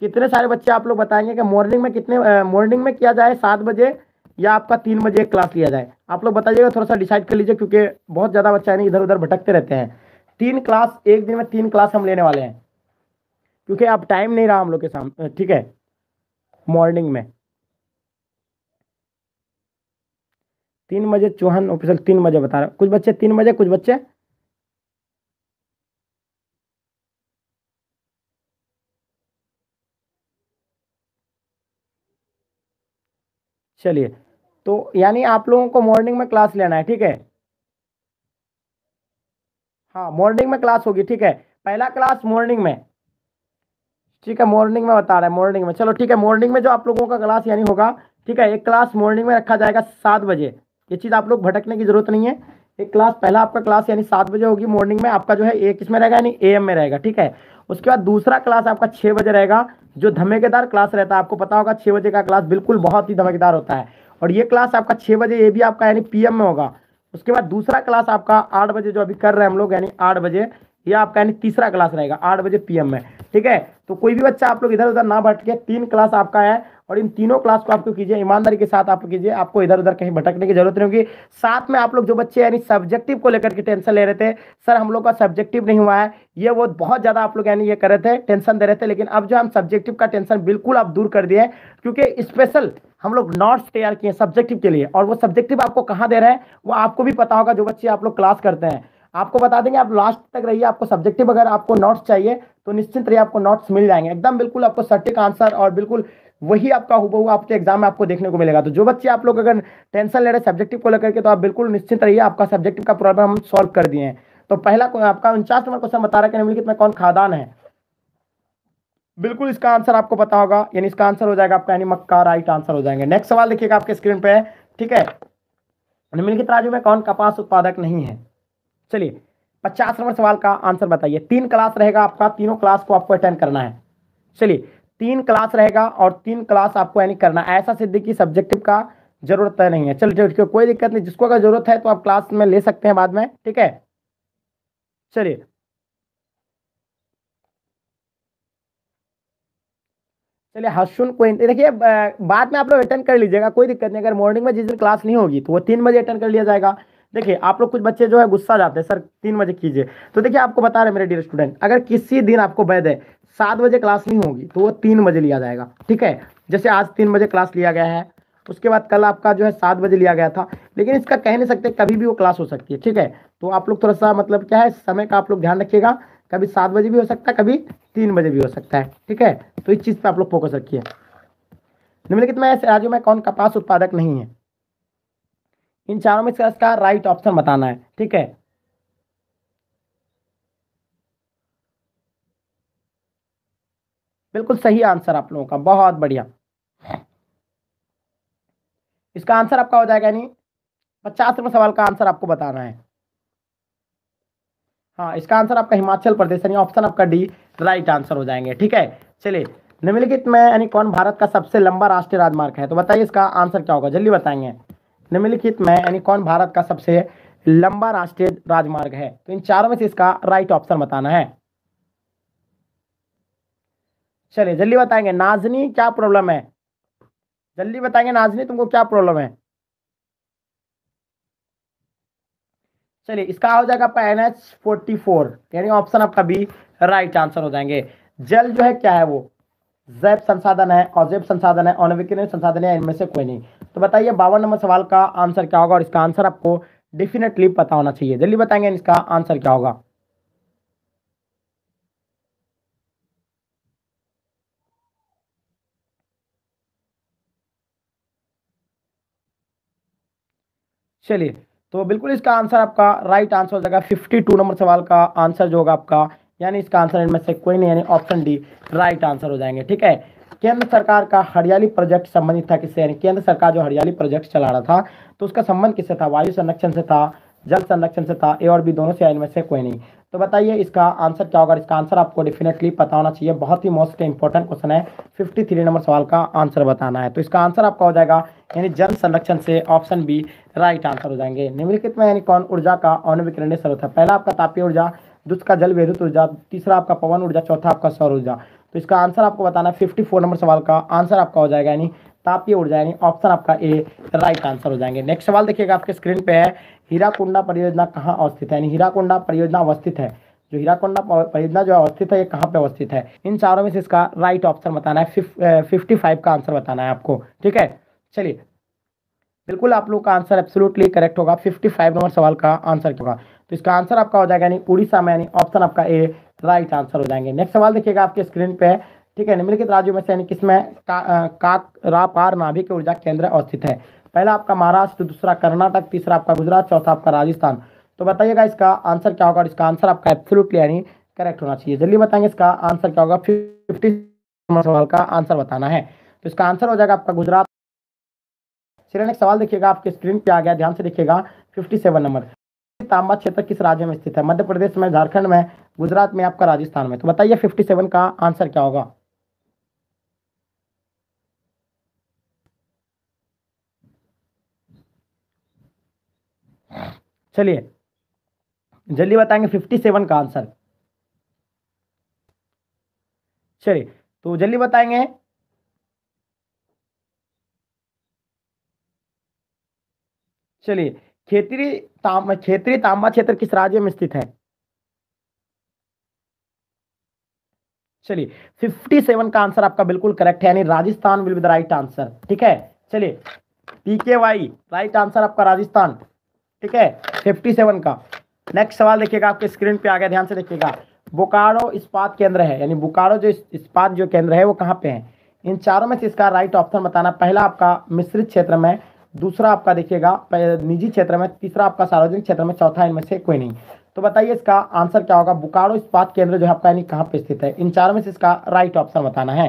कितने सारे बच्चे आप लोग बताएंगे कि मॉर्निंग में कितने मॉर्निंग में किया जाए सात बजे या आपका तीन बजे क्लास लिया जाए आप लोग बताइएगा थोड़ा सा डिसाइड कर लीजिए क्योंकि बहुत ज़्यादा बच्चा है इधर उधर भटकते रहते हैं तीन क्लास एक दिन में तीन क्लास हम लेने वाले हैं क्योंकि अब टाइम नहीं रहा हम लोग के सामने ठीक है मॉर्निंग में तीन बजे चौहान ऑफिसर तीन बजे बता रहा कुछ बच्चे तीन बजे कुछ बच्चे चलिए तो यानी आप लोगों को मॉर्निंग में क्लास लेना है ठीक है हाँ मॉर्निंग में क्लास होगी ठीक है पहला क्लास मॉर्निंग में ठीक है मॉर्निंग में बता रहा है मॉर्निंग में चलो ठीक है मॉर्निंग में जो आप लोगों का क्लास यानी होगा ठीक है एक क्लास मॉर्निंग में रखा जाएगा सात बजे ये चीज़ आप लोग भटकने की जरूरत नहीं है एक क्लास पहला आपका क्लास यानी सात बजे होगी मॉर्निंग में आपका जो है ए किस में रहेगा यानी ए में रहेगा ठीक है उसके बाद दूसरा क्लास आपका छः बजे रहेगा जो धमाकेदार क्लास रहता है आपको पता होगा छः बजे का क्लास बिल्कुल बहुत ही धमाकेदार होता है और ये क्लास आपका छः बजे ये भी आपका यानी पीएम में होगा उसके बाद दूसरा क्लास आपका आठ बजे जो अभी कर रहे हैं हम लोग यानी आठ बजे ये आपका यानी तीसरा क्लास रहेगा आठ बजे पीएम में ठीक है तो कोई भी बच्चा आप लोग इधर उधर ना भटके तीन क्लास आपका है और इन तीनों क्लास को आपको कीजिए ईमानदारी के साथ आप कीजिए आपको इधर उधर कहीं भटकने की जरूरत नहीं होगी साथ में आप लोग जो बच्चे यानी सब्जेक्टिव को लेकर के टेंशन ले रहे थे सर हम लोग का सब्जेक्टिव नहीं हुआ है ये वो बहुत ज़्यादा आप लोग यानी ये कर रहे थे टेंशन दे रहे थे लेकिन अब जो हम सब्जेक्टिव का टेंशन बिल्कुल आप दूर कर दिए क्योंकि स्पेशल हम लोग नोट्स तैयार किए सब्जेक्टिव के लिए और वो सब्जेक्टिव आपको कहाँ दे रहे हैं वो आपको भी पता होगा जो बच्चे आप लोग क्लास करते हैं आपको बता देंगे आप लास्ट तक रहिए आपको सब्जेक्टिव अगर आपको नोट्स चाहिए तो निश्चिंत रहिए आपको नोट्स मिल जाएंगे एकदम बिल्कुल आपको सटीक आंसर और बिल्कुल वही आपका हुआ आपके एग्जाम में आपको देखने को मिलेगा तो जो बच्चे आप लोग अगर टेंशन ले रहे सब्जेक्टिव को लेकर के तो आप बिल्कुल निश्चिंत रहिए आपका सब्जेक्टिव का प्रॉब्लम हम सॉल्व कर दिए हैं तो पहला आपका उनचास नंबर क्वेश्चन बता रहा है कि निम्नलिखित में कौन खादान है बिल्कुल इसका आंसर आपको पता होगा यानी इसका आंसर हो जाएगा आपका यानी मक्का राइट आंसर हो जाएंगे नेक्स्ट सवाल देखिएगा आपके स्क्रीन पे है ठीक है निम्नलिखित राज्यों में कौन कपास उत्पादक नहीं है चलिए पचास नंबर सवाल का आंसर बताइए तीन क्लास रहेगा आपका तीनों क्लास को आपको अटेंड करना है चलिए तीन क्लास रहेगा और तीन क्लास आपको यानी करना ऐसा सिद्धि की सब्जेक्टिव का जरूरत है नहीं है चलिए ठीक है कोई दिक्कत नहीं जिसको अगर जरूरत है तो आप क्लास में ले सकते हैं बाद में ठीक है चलिए चलिए हसुन को देखिए बाद में आप लोग अटेंड कर लीजिएगा कोई दिक्कत नहीं अगर मॉर्निंग में जिस दिन क्लास नहीं होगी तो वो तीन बजे अटेंड कर लिया जाएगा देखिए आप लोग कुछ बच्चे जो है गुस्सा जाते हैं सर तीन बजे कीजिए तो देखिए आपको बता रहे मेरे डियर स्टूडेंट अगर किसी दिन आपको वैध है सात बजे क्लास नहीं होगी तो वो तीन बजे लिया जाएगा ठीक है जैसे आज तीन बजे क्लास लिया गया है उसके बाद कल आपका जो है सात बजे लिया गया था लेकिन इसका कह नहीं सकते कभी भी वो क्लास हो सकती है ठीक है तो आप लोग थोड़ा सा मतलब क्या है समय का आप लोग ध्यान रखिएगा कभी सात बजे भी हो सकता है कभी तीन बजे भी हो सकता है ठीक है तो इस चीज़ पर आप लोग फोकस रखिए निम्नलिखित में ऐसे राज्यों में कौन कपास उत्पादक नहीं है इन चारों में से इसका राइट ऑप्शन बताना है ठीक है बिल्कुल सही आंसर आप लोगों का बहुत बढ़िया इसका आंसर आपका हो जाएगा यानी पचास नंबर सवाल का आंसर आपको बताना है हाँ इसका आंसर आपका हिमाचल प्रदेश यानी ऑप्शन आपका डी राइट आंसर हो जाएंगे ठीक है चलिए निम्नलिखित में यानी कौन भारत का सबसे लंबा राष्ट्रीय राजमार्ग है तो बताइए इसका आंसर क्या होगा जल्दी बताएंगे निम्नलिखित में यानी कौन भारत का सबसे लंबा राष्ट्रीय राजमार्ग है तो इन चारों में से इसका राइट ऑप्शन बताना है चलिए जल्दी बताएंगे नाजनी क्या प्रॉब्लम है जल्दी बताएंगे नाजनी तुमको क्या प्रॉब्लम है चलिए इसका हो जाएगा आपका एन एच फोर्टी फोर यानी ऑप्शन आपका भी राइट आंसर हो जाएंगे जल जो है क्या है वो जैव संसाधन है और जैव संसाधन है अनविकीर्ण संसाधन है इनमें से कोई नहीं तो बताइए बावन नंबर सवाल का आंसर क्या होगा और इसका आंसर आपको डेफिनेटली पता होना चाहिए जल्दी बताएंगे इसका आंसर क्या होगा चलिए तो बिल्कुल इसका आंसर आपका राइट आंसर हो जाएगा फिफ्टी टू नंबर सवाल का आंसर जो होगा आपका यानी इसका आंसर इनमें से कोई नहीं यानी ऑप्शन डी राइट आंसर हो जाएंगे ठीक है केंद्र सरकार का हरियाली प्रोजेक्ट संबंधित था किससे यानी केंद्र सरकार जो हरियाली प्रोजेक्ट चला रहा था तो उसका संबंध किससे था वायु संरक्षण से था जल संरक्षण से था ए और बी दोनों से इनमें से कोई नहीं तो बताइए इसका आंसर क्या होगा इसका आंसर आपको डेफिनेटली पता होना चाहिए बहुत ही मोस्ट इंपॉर्टेंट क्वेश्चन है फिफ्टी थ्री नंबर सवाल का आंसर बताना है तो इसका आंसर आपका हो जाएगा यानी जल संरक्षण से ऑप्शन बी राइट आंसर हो जाएंगे निम्नलिखित में यानी कौन ऊर्जा का अनुविकरणीय स्रोत है पहला आपका तापीय ऊर्जा दूसरा जल विद्युत ऊर्जा तीसरा आपका पवन ऊर्जा चौथा आपका सौर ऊर्जा तो इसका आंसर आपको बताना फिफ्टी फोर नंबर सवाल का आंसर आपका हो जाएगा यानी तापीय उड़ ऑप्शन आपका ए राइट आंसर हो जाएंगे नेक्स्ट सवाल देखिएगा आपके स्क्रीन पे है हीराकुंडा परियोजना कहाँ अवस्थित है यानी हीराकुंडा परियोजना अवस्थित है जो हीराकुंडा परियोजना जो अवस्थित है ये कहाँ पे अवस्थित है इन चारों में से इसका राइट ऑप्शन बताना है फिफ्टी फाइव का आंसर बताना है आपको ठीक है चलिए बिल्कुल आप लोग का आंसर एब्सोलूटली करेक्ट होगा फाइव नंबर सवाल का आंसर होगा तो इसका आंसर आपका हो जाएगा यानी उड़ीसा में यानी ऑप्शन आपका ए राइट आंसर हो जाएंगे नेक्स्ट सवाल देखिएगा आपके स्क्रीन पे ठीक है निम्नलिखित राज्यों में सैनिक किसमें काक नाभिक ऊर्जा केंद्र अवस्थित है पहला आपका महाराष्ट्र दूसरा कर्नाटक तीसरा आपका गुजरात चौथा आपका राजस्थान तो बताइएगा इसका आंसर क्या होगा और इसका आंसर आपका एब्सोल्युटली यानी करेक्ट होना चाहिए जल्दी बताएंगे इसका आंसर क्या होगा फिफ्टी सवाल का आंसर बताना है तो इसका आंसर हो जाएगा आपका गुजरात सिर्फ एक सवाल देखिएगा आपके स्क्रीन पे आ गया ध्यान से देखिएगा 57 नंबर तांबा क्षेत्र किस राज्य में स्थित है मध्य प्रदेश में झारखंड में गुजरात में आपका राजस्थान में तो बताइए 57 का आंसर क्या होगा चलिए जल्दी बताएंगे 57 का आंसर चलिए तो जल्दी बताएंगे चलिए क्षेत्रीय ताम क्षेत्रीय तांबा क्षेत्र किस राज्य में स्थित है चलिए फिफ्टी सेवन का आंसर आपका बिल्कुल करेक्ट है यानी Rajasthan will be the right answer ठीक है चलिए पीके वाई राइट आंसर आपका राजस्थान ठीक है फिफ्टी सेवन का नेक्स्ट सवाल देखिएगा आपके स्क्रीन पे आ गया ध्यान से देखिएगा बोकारो इस्पात केंद्र है यानी बोकारो जो इस्पात जो केंद्र है वो कहाँ पे है इन चारों में से इसका राइट ऑप्शन बताना पहला आपका मिश्रित क्षेत्र में दूसरा आपका देखिएगा निजी क्षेत्र में तीसरा आपका सार्वजनिक क्षेत्र में चौथा इनमें से कोई नहीं तो बताइए इसका आंसर क्या होगा बुकारो इस्पात केंद्र जो है आपका यानी कहाँ पर स्थित है इन चार में से इसका राइट ऑप्शन बताना है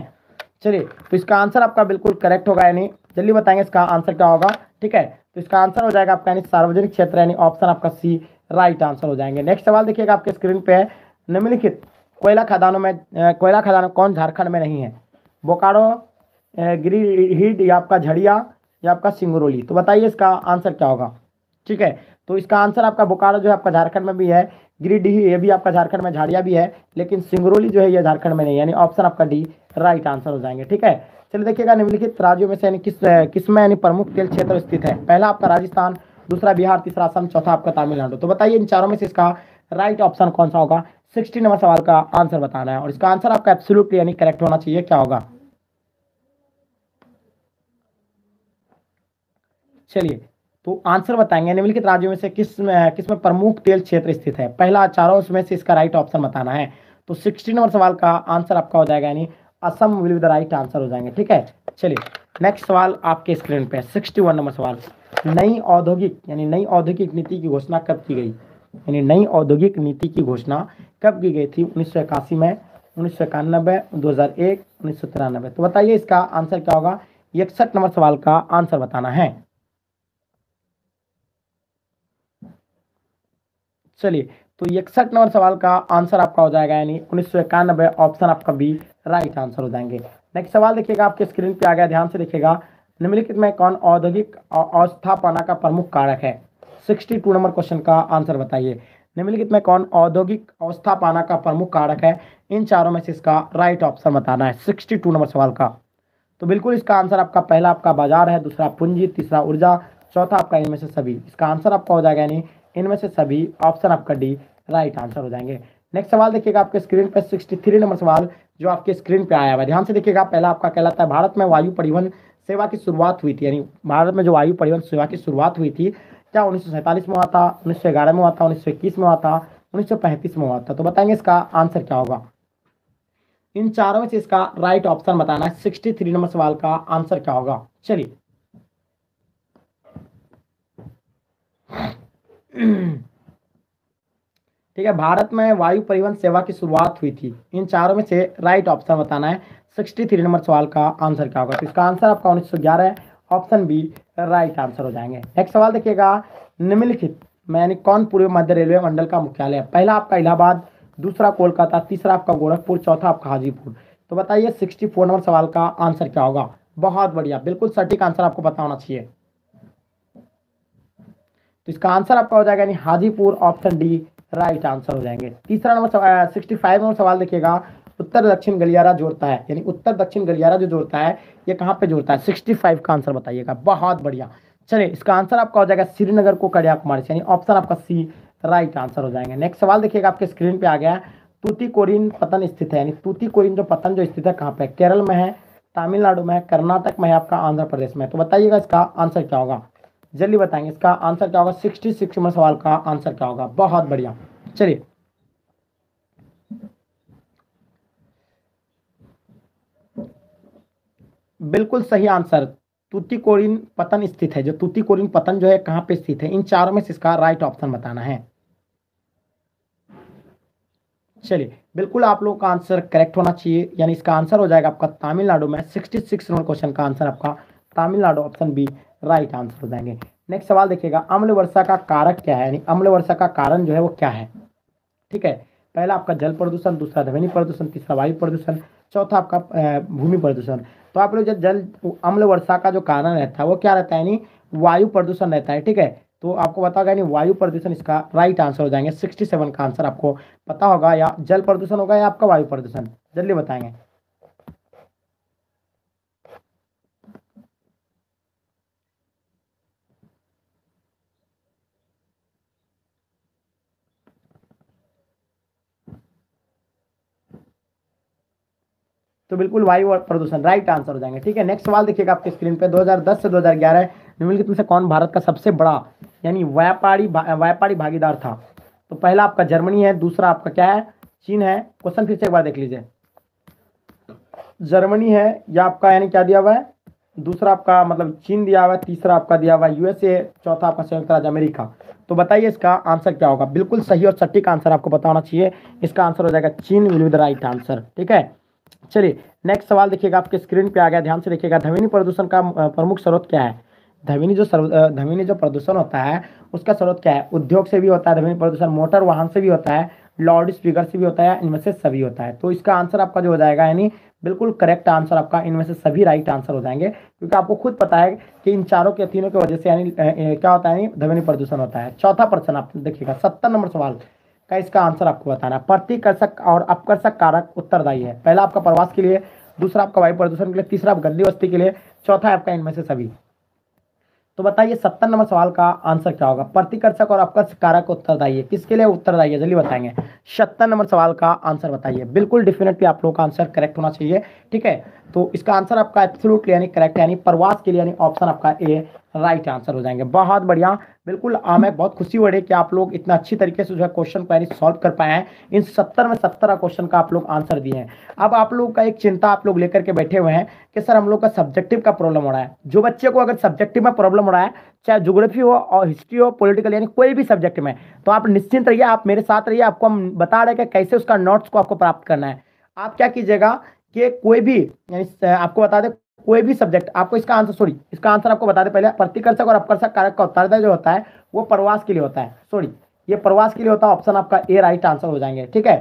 चलिए तो इसका आंसर आपका बिल्कुल करेक्ट होगा यानी जल्दी बताएंगे इसका आंसर क्या होगा ठीक है तो इसका आंसर हो जाएगा आपका यानी सार्वजनिक क्षेत्र यानी ऑप्शन आपका सी राइट आंसर हो जाएंगे नेक्स्ट सवाल देखिएगा आपके स्क्रीन पे है निम्नलिखित कोयला खदानों में कोयला खदानों कौन झारखंड में नहीं है बोकारो गिरी हिट या आपका झड़िया या आपका सिंगरौली तो बताइए इसका आंसर क्या होगा ठीक है तो इसका आंसर आपका बोकारो जो है आपका झारखंड में भी है गिरिडीह ये भी आपका झारखंड में झाड़िया भी है लेकिन सिंगरौली जो है ये झारखंड में नहीं यानी ऑप्शन आपका डी राइट आंसर हो जाएंगे ठीक है चलिए देखिएगा निम्नलिखित राज्यों में से यानी किस किसमें यानी प्रमुख तेल क्षेत्र स्थित है पहला आपका राजस्थान दूसरा बिहार तीसरा असम चौथा आपका तमिलनाडु तो बताइए इन चारों में से इसका राइट ऑप्शन कौन सा होगा सिक्सटी नंबर सवाल का आंसर बताना है और इसका आंसर आपका एब्सोल्युटली यानी करेक्ट होना चाहिए क्या होगा चलिए तो आंसर बताएंगे निम्नलिखित राज्यों में से किस में किस में प्रमुख तेल क्षेत्र स्थित है पहला चारों में से इसका राइट ऑप्शन बताना है तो सिक्सटी नंबर सवाल का आंसर आपका हो जाएगा यानी Assam will be the right answer हो जाएंगे ठीक है चलिए नेक्स्ट सवाल आपके स्क्रीन पे सिक्सटी वन नंबर सवाल नई औद्योगिक यानी नई औद्योगिक नीति की घोषणा कब की गई यानी नई औद्योगिक नीति की घोषणा कब की गई थी उन्नीस में उन्नीस सौ इक्यानबे दो हज़ार एक उन्नीस सौ तिरानबे तो बताइए इसका आंसर क्या होगा इकसठ नंबर सवाल का आंसर बताना है चलिए तो इकसठ नंबर सवाल का आंसर आपका हो जाएगा यानी उन्नीस सौ इक्यानबे ऑप्शन आपका बी राइट आंसर हो जाएंगे नेक्स्ट सवाल देखिएगा आपके स्क्रीन पे आ गया ध्यान से देखिएगा निम्नलिखित में कौन औद्योगिक अवस्थापना का प्रमुख कारक है सिक्सटी टू नंबर क्वेश्चन का आंसर बताइए निम्नलिखित में कौन औद्योगिक अवस्थापना का प्रमुख कारक है इन चारों में से इसका राइट ऑप्शन बताना है सिक्सटी टू नंबर सवाल का तो बिल्कुल इसका आंसर आपका पहला आपका बाजार है दूसरा पूंजी तीसरा ऊर्जा चौथा आपका इनमें से सभी इसका आंसर आपका हो जाएगा यानी इनमें से सभी ऑप्शन आपका डी राइट आंसर हो जाएंगे नेक्स्ट सवाल देखिएगा आपके स्क्रीन पर 63 नंबर सवाल जो आपके स्क्रीन पर आया हुआ है ध्यान से देखिएगा पहला आपका कहलाता है भारत में वायु परिवहन सेवा की शुरुआत हुई थी यानी भारत में जो वायु परिवहन सेवा की शुरुआत हुई थी क्या उन्नीस में हुआ था उन्नीस में हुआ था उन्नीस में हुआ था उन्नीस में हुआ था तो बताएंगे इसका आंसर क्या होगा इन चारों में से इसका राइट ऑप्शन बताना है सिक्सटी थ्री नंबर सवाल का आंसर क्या होगा चलिए ठीक है भारत में वायु परिवहन सेवा की शुरुआत हुई थी इन चारों में से राइट ऑप्शन बताना है सिक्सटी थ्री नंबर सवाल का आंसर क्या होगा तो इसका आंसर आपका उन्नीस सौ ग्यारह है ऑप्शन बी राइट आंसर हो जाएंगे नेक्स्ट सवाल देखिएगा निम्नलिखित में यानी कौन पूर्व मध्य रेलवे मंडल का मुख्यालय है पहला आपका इलाहाबाद दूसरा कोलकाता तीसरा आपका गोरखपुर चौथा आपका हाजीपुर तो बताइए सिक्सटी फोर नंबर सवाल का आंसर क्या होगा बहुत बढ़िया बिल्कुल सटीक आंसर आपको बताना होना चाहिए तो इसका आंसर आपका हो जाएगा यानी Hajipur option D right answer हो जाएंगे तीसरा नंबर सिक्सटी फाइव नंबर सवाल देखिएगा उत्तर दक्षिण गलियारा जोड़ता है यानी उत्तर दक्षिण गलियारा जो जोड़ता है ये कहाँ पे जोड़ता है सिक्सटी फाइव का आंसर बताइएगा बहुत बढ़िया चलिए इसका आंसर आपका हो जाएगा श्रीनगर को कन्याकुमारी से यानी ऑप्शन आपका सी राइट आंसर हो जाएंगे नेक्स्ट सवाल देखिएगा आपके स्क्रीन पे आ गया तूतीकोरिन पतन स्थित है यानी कोरिन जो पतन जो स्थित है कहाँ पर केरल में है तमिलनाडु में है कर्नाटक में है आपका आंध्र प्रदेश में तो बताइएगा इसका आंसर क्या होगा जल्दी बताएंगे इसका आंसर क्या होगा सिक्सटी सिक्स नंबर सवाल का आंसर क्या होगा बहुत बढ़िया चलिए बिल्कुल सही आंसर तुतिकोरिन पतन स्थित है जो तुतिकोरिन पतन जो है कहां पे स्थित है इन चारों में से इसका राइट ऑप्शन बताना है चलिए बिल्कुल आप लोगों का आंसर करेक्ट होना चाहिए यानी इसका आंसर हो जाएगा आपका तमिलनाडु में सिक्सटी सिक्स नंबर क्वेश्चन का आंसर आपका Tamil Nadu option B right answer हो जाएंगे नेक्स्ट सवाल देखिएगा अम्ल वर्षा का कारक क्या है यानी अम्ल वर्षा का कारण जो है वो क्या है ठीक है पहला आपका जल प्रदूषण दूसरा ध्वनि प्रदूषण तीसरा वायु प्रदूषण चौथा आपका भूमि प्रदूषण तो आप लोग जब जल अम्ल वर्षा का जो कारण रहता है वो क्या रहता है यानी वायु प्रदूषण रहता है ठीक है तो आपको पता होगा यानी वायु प्रदूषण इसका राइट आंसर हो जाएंगे सिक्सटी सेवन का आंसर आपको पता होगा या जल प्रदूषण होगा या आपका वायु प्रदूषण जल्दी बताएंगे तो बिल्कुल वायु और प्रदूषण राइट आंसर हो जाएंगे ठीक है नेक्स्ट सवाल देखिएगा आपके स्क्रीन पे 2010 से 2011 निम्नलिखित में से कौन भारत का सबसे बड़ा यानी व्यापारी व्यापारी भागीदार था तो पहला आपका जर्मनी है दूसरा आपका क्या है चीन है क्वेश्चन फिर से एक बार देख लीजिए जर्मनी है या आपका यानी क्या दिया हुआ है दूसरा आपका मतलब चीन दिया हुआ है तीसरा आपका दिया हुआ है यूएसए चौथा आपका संयुक्त राज्य अमेरिका तो बताइए इसका आंसर क्या होगा बिल्कुल सही और सटीक आंसर आपको बताना चाहिए इसका आंसर हो जाएगा चीन विल विद राइट आंसर ठीक है चलिए नेक्स्ट सवाल देखिएगा आपके स्क्रीन पे आ गया ध्यान से देखिएगा ध्वनि प्रदूषण का प्रमुख स्रोत क्या है ध्वनि जो ध्वनि जो प्रदूषण होता है उसका स्रोत क्या है उद्योग से भी होता है ध्वनि प्रदूषण मोटर वाहन से भी होता है लाउड स्पीकर से भी होता है इनमें से सभी होता है तो इसका आंसर आपका जो हो जाएगा यानी बिल्कुल करेक्ट आंसर आपका इनमें से सभी राइट आंसर हो जाएंगे क्योंकि आपको खुद पता है कि इन चारों के तीनों की वजह से यानी क्या होता है ध्वनि प्रदूषण होता है चौथा प्रश्न आप देखिएगा सत्तर नंबर सवाल का इसका आंसर आपको बताना है प्रतिकर्षक और अपकर्षक कारक उत्तरदायी है पहला आपका प्रवास के लिए दूसरा आपका वायु प्रदूषण के लिए तीसरा आप गंदी वस्ती के लिए चौथा आपका इनमें से सभी तो बताइए सत्तर नंबर सवाल का आंसर क्या होगा प्रतिकर्षक और अपकर्षक कारक उत्तरदायी है किसके लिए उत्तरदायी है जल्दी बताएंगे सत्तर नंबर सवाल का आंसर बताइए बिल्कुल डेफिनेटली आप लोगों का आंसर करेक्ट होना चाहिए ठीक है तो इसका आंसर आपका एप्सोलूटली यानी करेक्ट यानी प्रवास के लिए यानी ऑप्शन आपका ए राइट आंसर हो जाएंगे बहुत बढ़िया बिल्कुल आ, हाँ, मैं बहुत खुशी हो रही है कि आप लोग इतना अच्छी तरीके से जो है क्वेश्चन को यानी सॉल्व कर पाए हैं इन सत्तर में सत्तर क्वेश्चन का आप लोग आंसर दिए हैं अब आप लोग का एक चिंता आप लोग लेकर के बैठे हुए हैं कि सर हम लोग का सब्जेक्टिव का प्रॉब्लम हो रहा है जो बच्चे को अगर सब्जेक्टिव में प्रॉब्लम हो रहा है चाहे जोग्राफी हो और हिस्ट्री हो पोलिटिकल यानी कोई भी सब्जेक्ट में तो आप निश्चिंत रहिए आप मेरे साथ रहिए आपको हम बता रहे हैं कि कैसे उसका नोट्स को आपको प्राप्त करना है आप क्या कीजिएगा कि कोई भी आपको बता दे कोई भी सब्जेक्ट आपको इसका आंसर सॉरी इसका आंसर आपको बता दे पहले प्रतिकर्षक और अपकर्षक कारक का उत्तरदाय जो होता है वो प्रवास के लिए होता है सॉरी ये प्रवास के लिए होता है ऑप्शन आपका ए राइट आंसर हो जाएंगे ठीक है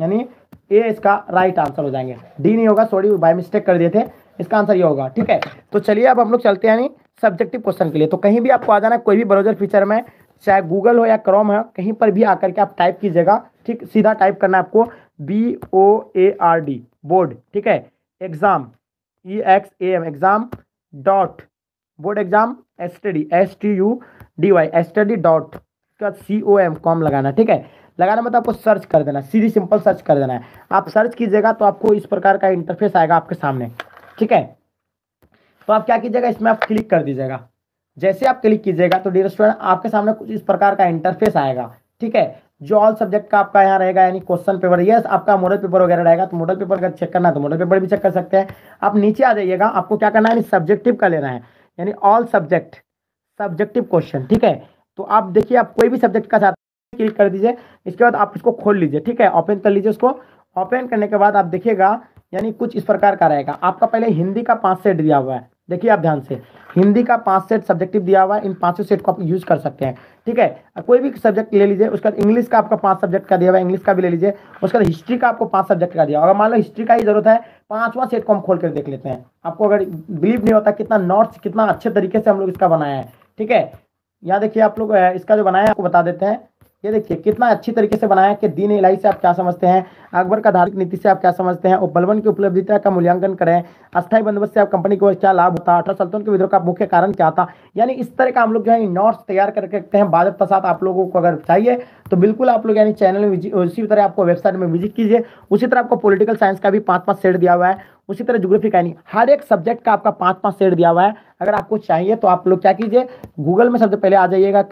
यानी ए इसका राइट आंसर हो जाएंगे डी नहीं होगा सॉरी बाय मिस्टेक कर दिए थे इसका आंसर ये होगा ठीक है तो चलिए अब हम लोग चलते हैं सब्जेक्टिव क्वेश्चन के लिए तो कहीं भी आपको आ जाना कोई भी ब्राउजर फीचर में चाहे गूगल हो या क्रोम हो कहीं पर भी आकर के आप टाइप कीजिएगा ठीक सीधा टाइप करना है आपको B O A R D board ठीक है exam E X A M exam dot board exam study S T U D Y study dot उसके बाद सी ओ एम कॉम लगाना ठीक है लगाना मतलब तो आपको सर्च कर देना सीधी सिंपल सर्च कर देना है आप सर्च कीजिएगा तो आपको इस प्रकार का इंटरफेस आएगा आपके सामने ठीक है तो आप क्या कीजिएगा इसमें आप क्लिक कर दीजिएगा जैसे आप क्लिक कीजिएगा तो डी स्टूडेंट आपके सामने कुछ इस प्रकार का इंटरफेस आएगा ठीक है जो ऑल सब्जेक्ट का आपका यहाँ रहेगा यानी क्वेश्चन पेपर यस आपका मॉडल पेपर वगैरह रहेगा तो मॉडल पेपर अगर चेक करना है तो मॉडल पेपर भी चेक कर सकते हैं आप नीचे आ जाइएगा आपको क्या करना है सब्जेक्टिव का लेना है यानी ऑल सब्जेक्ट सब्जेक्टिव क्वेश्चन ठीक है तो आप देखिए आप कोई भी सब्जेक्ट का साथ क्लिक कर दीजिए इसके बाद आप इसको खोल लीजिए ठीक है ओपन कर लीजिए उसको ओपन करने के बाद आप देखिएगा यानी कुछ इस प्रकार का रहेगा आपका पहले हिंदी का पाँच सेट दिया हुआ है देखिए आप ध्यान से हिंदी का पांच सेट सब्जेक्टिव दिया हुआ है इन पांचों सेट को आप यूज कर सकते हैं ठीक है कोई भी सब्जेक्ट ले लीजिए उसके बाद इंग्लिश का आपका पांच सब्जेक्ट का दिया हुआ है इंग्लिश का भी ले लीजिए उसके बाद हिस्ट्री का आपको पांच सब्जेक्ट का दिया अगर मान लो हिस्ट्री का ही जरूरत है पांचवा सेट को हम खोल कर देख लेते हैं आपको अगर बिलीव नहीं होता कितना नॉर्थ कितना अच्छे तरीके से हम लोग इसका बनाया है ठीक है यहाँ देखिए आप लोग इसका जो बनाया है आपको बता देते हैं ये देखिए कितना अच्छी तरीके से बनाया कि दीन इलाही से आप क्या समझते हैं अकबर का धार्मिक नीति से आप क्या समझते हैं और बलवन की उपलब्धता का मूल्यांकन करें अस्थायी बंदोबस्त से आप कंपनी को क्या लाभ होता अठारह सल्तन तो के विद्रोह का मुख्य कारण क्या था यानी इस तरह का हम लोग जो है नोट्स तैयार करके रखते हैं बाद के साथ आप लोगों को अगर चाहिए तो बिल्कुल आप लोग यानी चैनल में उसी तरह आपको वेबसाइट में विजिट कीजिए उसी तरह आपको पोलिटिकल साइंस का भी पाँच पाँच सेट दिया हुआ है उसी तरह जोग्राफी का नहीं हर एक सब्जेक्ट का आपका पाँच पाँच सेट दिया हुआ है अगर आपको चाहिए तो आप लोग क्या कीजिए गूगल में सबसे पहले आ जाइएगा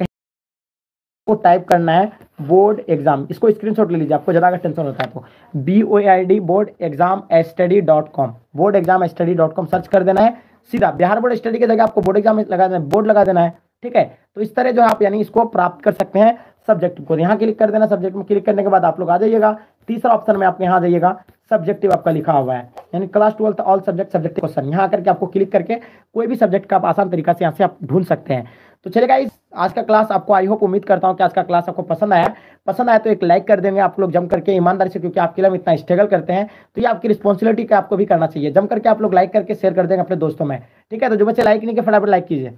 आपको टाइप करना है बोर्ड एग्जाम इसको स्क्रीनशॉट ले लीजिए आपको ज़्यादा अगर टेंशन होता है तो B O I D board exam study dot com board exam study dot com search कर देना है सीधा बिहार बोर्ड स्टडी के जगह आपको बोर्ड एग्जाम लगा देना बोर्ड लगा देना है ठीक है तो इस तरह जो है आप यानी इसको प्राप्त कर सकते हैं सब्जेक्ट को यहाँ क्लिक कर देना सब्जेक्ट में क्लिक करने के बाद आप लोग आ जाइएगा तीसरा ऑप्शन में आप यहाँ आ जाइएगा सब्जेक्टिव आपका लिखा हुआ है यानी class twelfth all subject subject question यहाँ करके आपको क्लिक करके कोई भी सब्जेक्ट का आप आसान तरीका से यहाँ से आप ढूंढ सकते हैं तो चलेगा इस आज का क्लास आपको आई होप उम्मीद करता हूँ कि आज का क्लास आपको पसंद आया पसंद आया तो एक लाइक कर देंगे आप लोग जम करके ईमानदारी से क्योंकि आपके लिए हम इतना स्ट्रगल करते हैं तो ये आपकी रिस्पॉन्सिबिलिटी का आपको भी करना चाहिए जम करके आप लोग लाइक करके शेयर कर देंगे अपने दोस्तों में ठीक है तो जो बच्चे लाइक नहीं किया फटाफट लाइक कीजिए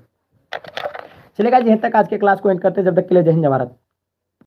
चलेगा जी तक आज के क्लास को एंड करते हैं जब तक के लिए जय हिंद